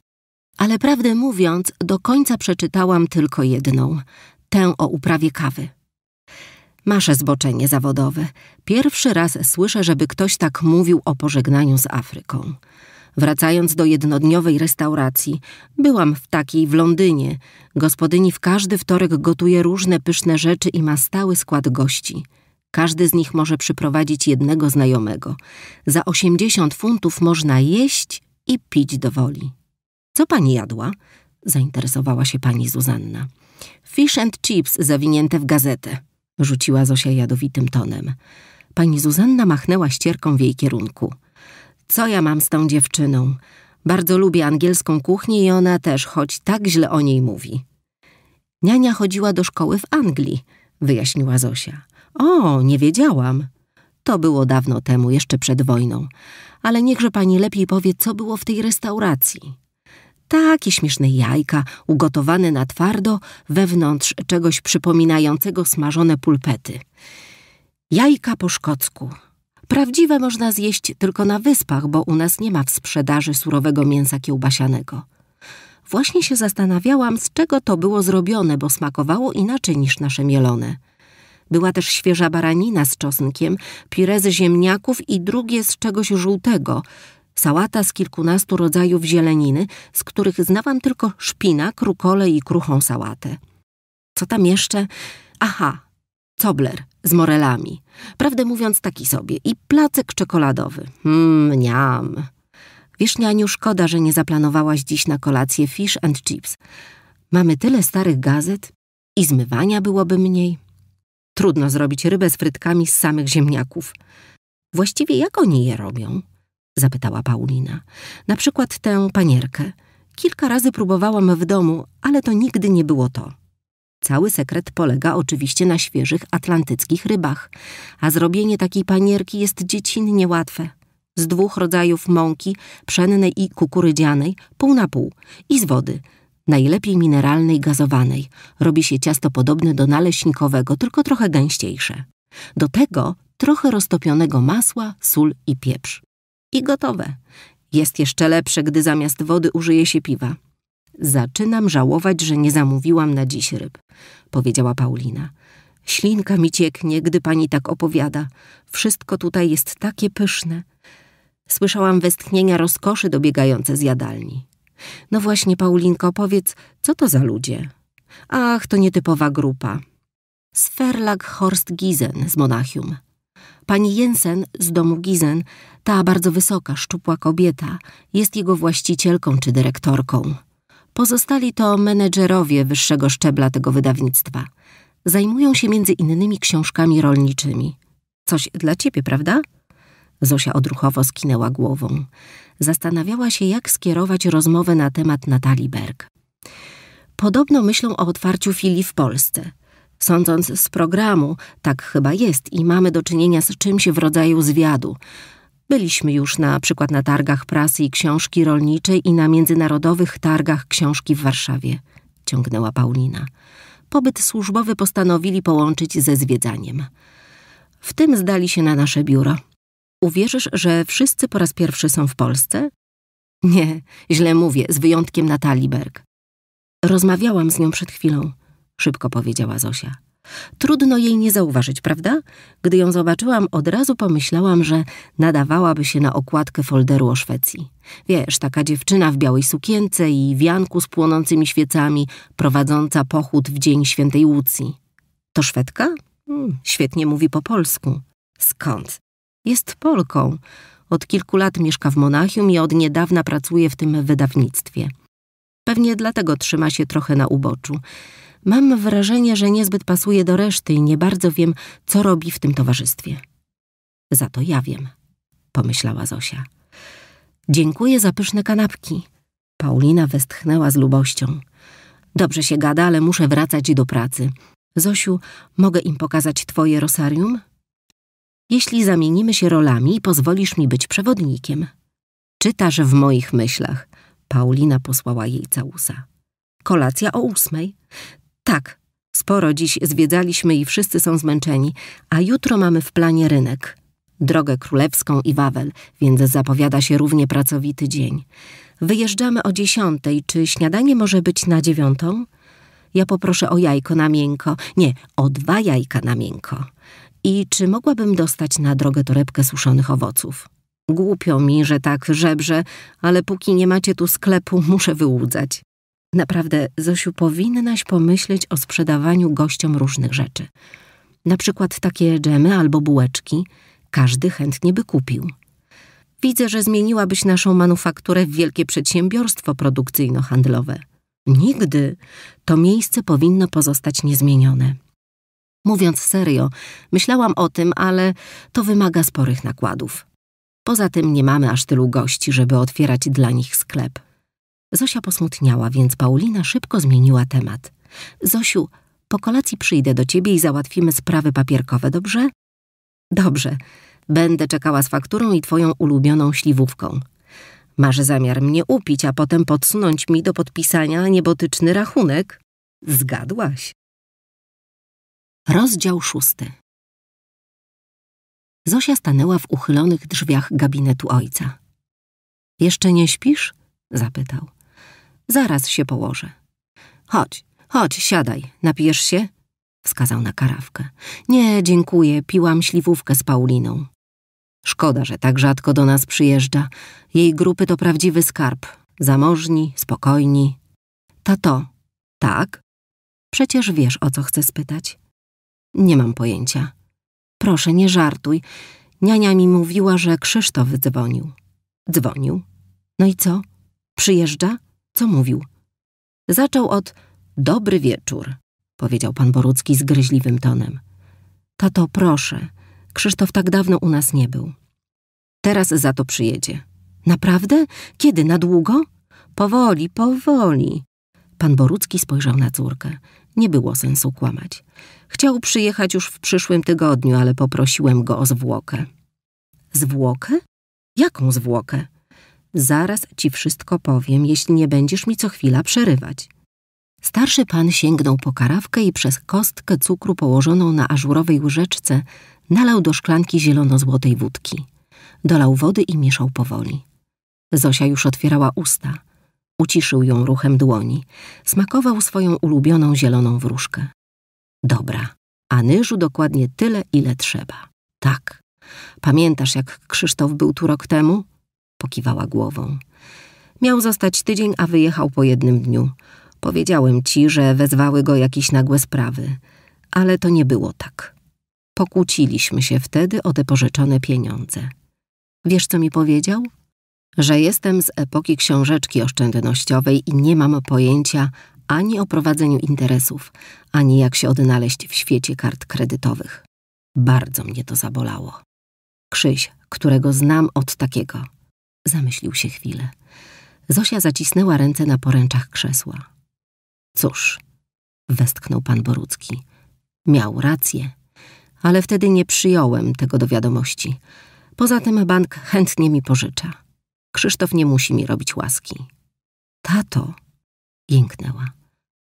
Ale prawdę mówiąc, do końca przeczytałam tylko jedną, tę o uprawie kawy. Masze zboczenie zawodowe. Pierwszy raz słyszę, żeby ktoś tak mówił o pożegnaniu z Afryką. Wracając do jednodniowej restauracji, byłam w takiej w Londynie. Gospodyni w każdy wtorek gotuje różne pyszne rzeczy i ma stały skład gości. Każdy z nich może przyprowadzić jednego znajomego. Za 80 funtów można jeść i pić do woli. Co pani jadła? zainteresowała się pani Zuzanna. Fish and chips zawinięte w gazetę, rzuciła Zosia jadowitym tonem. Pani Zuzanna machnęła ścierką w jej kierunku. Co ja mam z tą dziewczyną? Bardzo lubię angielską kuchnię i ona też, choć tak źle o niej mówi. Niania chodziła do szkoły w Anglii, wyjaśniła Zosia. O, nie wiedziałam. To było dawno temu, jeszcze przed wojną. Ale niechże pani lepiej powie, co było w tej restauracji. Takie śmieszne jajka, ugotowane na twardo, wewnątrz czegoś przypominającego smażone pulpety. Jajka po szkocku, Prawdziwe można zjeść tylko na wyspach, bo u nas nie ma w sprzedaży surowego mięsa kiełbasianego. Właśnie się zastanawiałam, z czego to było zrobione, bo smakowało inaczej niż nasze mielone. Była też świeża baranina z czosnkiem, pire z ziemniaków i drugie z czegoś żółtego, sałata z kilkunastu rodzajów zieleniny, z których znałam tylko szpinak, rukole i kruchą sałatę. Co tam jeszcze? Aha, cobler z morelami. Prawdę mówiąc, taki sobie. I placek czekoladowy. Mmm, niam. Wierzchnianiu, szkoda, że nie zaplanowałaś dziś na kolację fish and chips. Mamy tyle starych gazet i zmywania byłoby mniej. Trudno zrobić rybę z frytkami z samych ziemniaków. Właściwie jak oni je robią? Zapytała Paulina. Na przykład tę panierkę. Kilka razy próbowałam w domu, ale to nigdy nie było to. Cały sekret polega oczywiście na świeżych atlantyckich rybach, a zrobienie takiej panierki jest dziecinnie łatwe. Z dwóch rodzajów mąki, pszennej i kukurydzianej, pół na pół i z wody, najlepiej mineralnej gazowanej. Robi się ciasto podobne do naleśnikowego, tylko trochę gęściejsze. Do tego trochę roztopionego masła, sól i pieprz. I gotowe. Jest jeszcze lepsze, gdy zamiast wody użyje się piwa. Zaczynam żałować, że nie zamówiłam na dziś ryb, powiedziała Paulina. Ślinka mi cieknie, gdy pani tak opowiada. Wszystko tutaj jest takie pyszne. Słyszałam westchnienia rozkoszy dobiegające z jadalni. No właśnie, Paulinko, powiedz, co to za ludzie? Ach, to nietypowa grupa. Sferlag Horst Gizen z Monachium. Pani Jensen z domu Gizen, ta bardzo wysoka, szczupła kobieta, jest jego właścicielką czy dyrektorką. Pozostali to menedżerowie wyższego szczebla tego wydawnictwa. Zajmują się między innymi książkami rolniczymi. Coś dla ciebie, prawda? Zosia odruchowo skinęła głową. Zastanawiała się, jak skierować rozmowę na temat Natalii Berg. Podobno myślą o otwarciu filii w Polsce. Sądząc z programu, tak chyba jest i mamy do czynienia z czymś w rodzaju zwiadu. Byliśmy już na przykład na targach prasy i książki rolniczej i na międzynarodowych targach książki w Warszawie, ciągnęła Paulina. Pobyt służbowy postanowili połączyć ze zwiedzaniem. W tym zdali się na nasze biuro. Uwierzysz, że wszyscy po raz pierwszy są w Polsce? Nie, źle mówię, z wyjątkiem Natalii Berg. Rozmawiałam z nią przed chwilą, szybko powiedziała Zosia. Trudno jej nie zauważyć, prawda? Gdy ją zobaczyłam, od razu pomyślałam, że nadawałaby się na okładkę folderu o Szwecji. Wiesz, taka dziewczyna w białej sukience i wianku z płonącymi świecami, prowadząca pochód w dzień świętej Łucji. To Szwedka? Hmm, świetnie mówi po polsku. Skąd? Jest Polką. Od kilku lat mieszka w Monachium i od niedawna pracuje w tym wydawnictwie. Pewnie dlatego trzyma się trochę na uboczu. Mam wrażenie, że niezbyt pasuje do reszty i nie bardzo wiem, co robi w tym towarzystwie. Za to ja wiem, pomyślała Zosia. Dziękuję za pyszne kanapki. Paulina westchnęła z lubością. Dobrze się gada, ale muszę wracać do pracy. Zosiu, mogę im pokazać twoje rosarium? Jeśli zamienimy się rolami, pozwolisz mi być przewodnikiem. Czytasz w moich myślach. Paulina posłała jej całusa. Kolacja o ósmej. Tak, sporo dziś zwiedzaliśmy i wszyscy są zmęczeni, a jutro mamy w planie rynek. Drogę Królewską i Wawel, więc zapowiada się równie pracowity dzień. Wyjeżdżamy o dziesiątej. Czy śniadanie może być na dziewiątą? Ja poproszę o jajko na miękko. Nie, o dwa jajka na miękko. I czy mogłabym dostać na drogę torebkę suszonych owoców? Głupio mi, że tak żebrze, ale póki nie macie tu sklepu, muszę wyłudzać. Naprawdę, Zosiu, powinnaś pomyśleć o sprzedawaniu gościom różnych rzeczy. Na przykład takie dżemy albo bułeczki. Każdy chętnie by kupił. Widzę, że zmieniłabyś naszą manufakturę w wielkie przedsiębiorstwo produkcyjno-handlowe. Nigdy. To miejsce powinno pozostać niezmienione. Mówiąc serio, myślałam o tym, ale to wymaga sporych nakładów. Poza tym nie mamy aż tylu gości, żeby otwierać dla nich sklep. Zosia posmutniała, więc Paulina szybko zmieniła temat. Zosiu, po kolacji przyjdę do ciebie i załatwimy sprawy papierkowe, dobrze? Dobrze. Będę czekała z fakturą i twoją ulubioną śliwówką. Masz zamiar mnie upić, a potem podsunąć mi do podpisania niebotyczny rachunek? Zgadłaś. Rozdział szósty. Zosia stanęła w uchylonych drzwiach gabinetu ojca. Jeszcze nie śpisz? zapytał. Zaraz się położę. Chodź, chodź, siadaj. Napijesz się? Wskazał na karawkę. Nie, dziękuję. Piłam śliwówkę z Pauliną. Szkoda, że tak rzadko do nas przyjeżdża. Jej grupy to prawdziwy skarb. Zamożni, spokojni. Tato, tak? Przecież wiesz, o co chcę spytać. Nie mam pojęcia. Proszę, nie żartuj. Niania mi mówiła, że Krzysztof dzwonił. Dzwonił. No i co? Przyjeżdża? Co mówił? Zaczął od dobry wieczór, powiedział pan Borucki zgryźliwym tonem. Tato, proszę, Krzysztof tak dawno u nas nie był. Teraz za to przyjedzie. Naprawdę? Kiedy? Na długo? Powoli, powoli. Pan Borucki spojrzał na córkę. Nie było sensu kłamać. Chciał przyjechać już w przyszłym tygodniu, ale poprosiłem go o zwłokę. Zwłokę? Jaką zwłokę? Zaraz ci wszystko powiem, jeśli nie będziesz mi co chwila przerywać. Starszy pan sięgnął po karawkę i przez kostkę cukru położoną na ażurowej łyżeczce nalał do szklanki zielono-złotej wódki. Dolał wody i mieszał powoli. Zosia już otwierała usta. Uciszył ją ruchem dłoni. Smakował swoją ulubioną zieloną wróżkę. Dobra, a nyżu dokładnie tyle, ile trzeba. Tak. Pamiętasz, jak Krzysztof był tu rok temu? Pokiwała głową. Miał zostać tydzień, a wyjechał po jednym dniu. Powiedziałem ci, że wezwały go jakieś nagłe sprawy, ale to nie było tak. Pokłóciliśmy się wtedy o te pożyczone pieniądze. Wiesz, co mi powiedział? Że jestem z epoki książeczki oszczędnościowej i nie mam pojęcia ani o prowadzeniu interesów, ani jak się odnaleźć w świecie kart kredytowych. Bardzo mnie to zabolało. Krzyś, którego znam od takiego, Zamyślił się chwilę. Zosia zacisnęła ręce na poręczach krzesła. Cóż, westchnął pan Borucki. Miał rację, ale wtedy nie przyjąłem tego do wiadomości. Poza tym bank chętnie mi pożycza. Krzysztof nie musi mi robić łaski. Tato, jęknęła.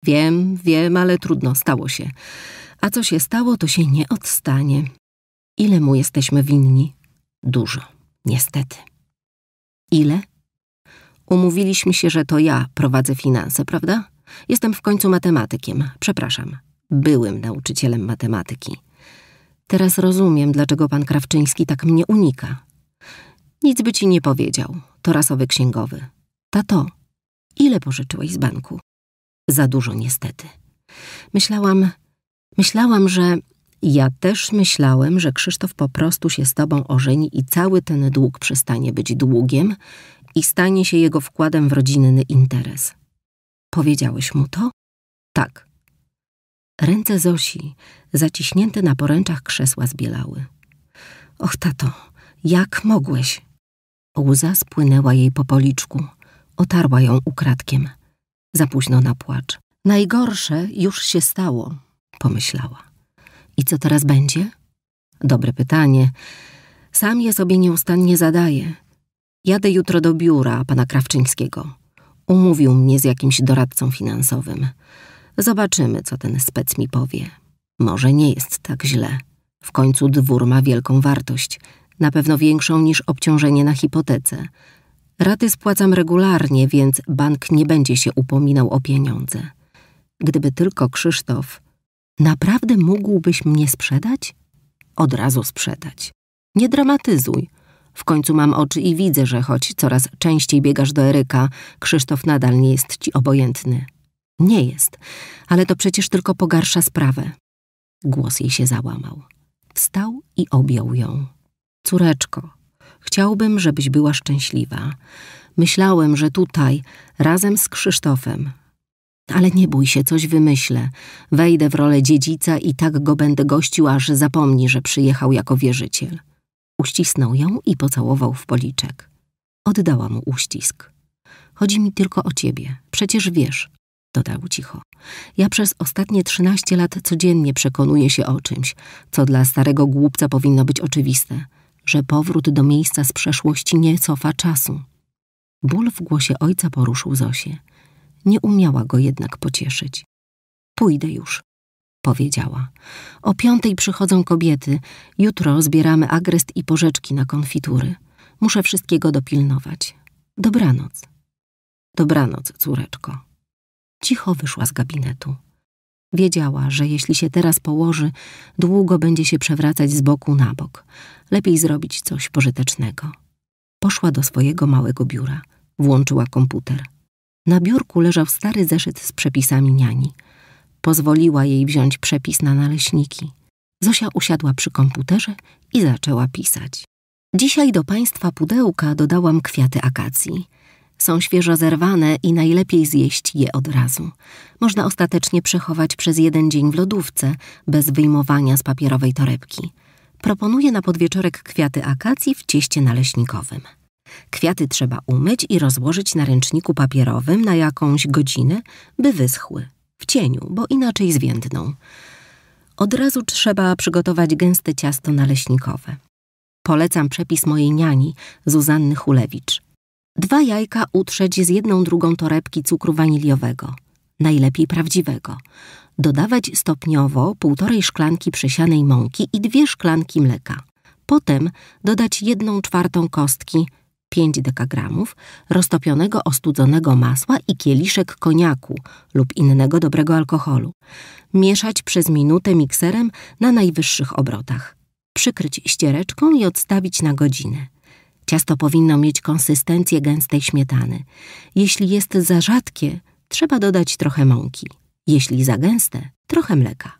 Wiem, wiem, ale trudno, stało się. A co się stało, to się nie odstanie. Ile mu jesteśmy winni? Dużo, niestety. Ile? Umówiliśmy się, że to ja prowadzę finanse, prawda? Jestem w końcu matematykiem, przepraszam, byłym nauczycielem matematyki. Teraz rozumiem, dlaczego pan Krawczyński tak mnie unika. Nic by ci nie powiedział, to rasowy księgowy. Tato, ile pożyczyłeś z banku? Za dużo niestety. Myślałam, myślałam, że ja też myślałem, że Krzysztof po prostu się z tobą ożeni i cały ten dług przestanie być długiem i stanie się jego wkładem w rodzinny interes. Powiedziałeś mu to? Tak. Ręce Zosi, zaciśnięte na poręczach krzesła, zbielały. Och, tato, jak mogłeś? Łza spłynęła jej po policzku. Otarła ją ukradkiem. Za późno na płacz. Najgorsze już się stało, pomyślała. I co teraz będzie? Dobre pytanie. Sam je sobie nieustannie zadaję. Jadę jutro do biura pana Krawczyńskiego. Umówił mnie z jakimś doradcą finansowym. Zobaczymy, co ten spec mi powie. Może nie jest tak źle. W końcu dwór ma wielką wartość, na pewno większą niż obciążenie na hipotece. Raty spłacam regularnie, więc bank nie będzie się upominał o pieniądze. Gdyby tylko Krzysztof Naprawdę mógłbyś mnie sprzedać? Od razu sprzedać. Nie dramatyzuj. W końcu mam oczy i widzę, że choć coraz częściej biegasz do Eryka, Krzysztof nadal nie jest ci obojętny. Nie jest, ale to przecież tylko pogarsza sprawę. Głos jej się załamał. Wstał i objął ją. Córeczko, chciałbym, żebyś była szczęśliwa. Myślałem, że tutaj, razem z Krzysztofem, ale nie bój się, coś wymyślę. Wejdę w rolę dziedzica i tak go będę gościł, aż zapomni, że przyjechał jako wierzyciel. Uścisnął ją i pocałował w policzek. Oddała mu uścisk. Chodzi mi tylko o ciebie. Przecież wiesz, dodał cicho. Ja przez ostatnie trzynaście lat codziennie przekonuję się o czymś, co dla starego głupca powinno być oczywiste, że powrót do miejsca z przeszłości nie cofa czasu. Ból w głosie ojca poruszył Zosię. Nie umiała go jednak pocieszyć. Pójdę już, powiedziała. O piątej przychodzą kobiety. Jutro zbieramy agrest i porzeczki na konfitury. Muszę wszystkiego dopilnować. Dobranoc. Dobranoc, córeczko. Cicho wyszła z gabinetu. Wiedziała, że jeśli się teraz położy, długo będzie się przewracać z boku na bok. Lepiej zrobić coś pożytecznego. Poszła do swojego małego biura. Włączyła komputer. Na biurku leżał stary zeszyt z przepisami niani. Pozwoliła jej wziąć przepis na naleśniki. Zosia usiadła przy komputerze i zaczęła pisać. Dzisiaj do państwa pudełka dodałam kwiaty akacji. Są świeżo zerwane i najlepiej zjeść je od razu. Można ostatecznie przechować przez jeden dzień w lodówce, bez wyjmowania z papierowej torebki. Proponuję na podwieczorek kwiaty akacji w cieście naleśnikowym. Kwiaty trzeba umyć i rozłożyć na ręczniku papierowym na jakąś godzinę, by wyschły. W cieniu, bo inaczej zwiędną. Od razu trzeba przygotować gęste ciasto naleśnikowe. Polecam przepis mojej niani, Zuzanny Hulewicz. Dwa jajka utrzeć z jedną drugą torebki cukru waniliowego, najlepiej prawdziwego. Dodawać stopniowo półtorej szklanki przesianej mąki i dwie szklanki mleka. Potem dodać jedną czwartą kostki 5 dekagramów, roztopionego ostudzonego masła i kieliszek koniaku lub innego dobrego alkoholu. Mieszać przez minutę mikserem na najwyższych obrotach. Przykryć ściereczką i odstawić na godzinę. Ciasto powinno mieć konsystencję gęstej śmietany. Jeśli jest za rzadkie, trzeba dodać trochę mąki. Jeśli za gęste, trochę mleka.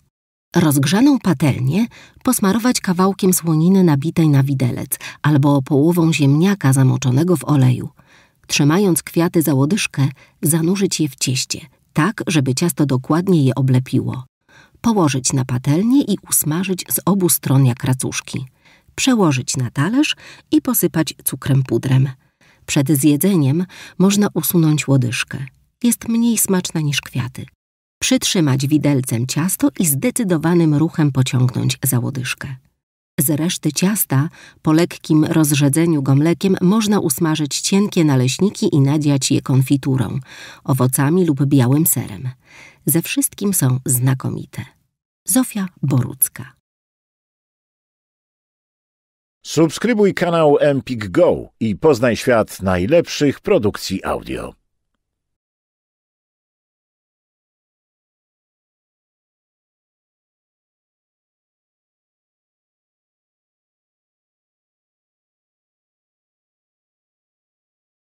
Rozgrzaną patelnię posmarować kawałkiem słoniny nabitej na widelec albo połową ziemniaka zamoczonego w oleju. Trzymając kwiaty za łodyżkę, zanurzyć je w cieście, tak żeby ciasto dokładnie je oblepiło. Położyć na patelnię i usmażyć z obu stron jak racuszki. Przełożyć na talerz i posypać cukrem pudrem. Przed zjedzeniem można usunąć łodyżkę. Jest mniej smaczna niż kwiaty przytrzymać widelcem ciasto i zdecydowanym ruchem pociągnąć za łodyżkę. Z reszty ciasta, po lekkim rozrzedzeniu go mlekiem, można usmażyć cienkie naleśniki i nadziać je konfiturą, owocami lub białym serem. Ze wszystkim są znakomite. Zofia Borucka Subskrybuj kanał Empik Go i poznaj świat najlepszych produkcji audio.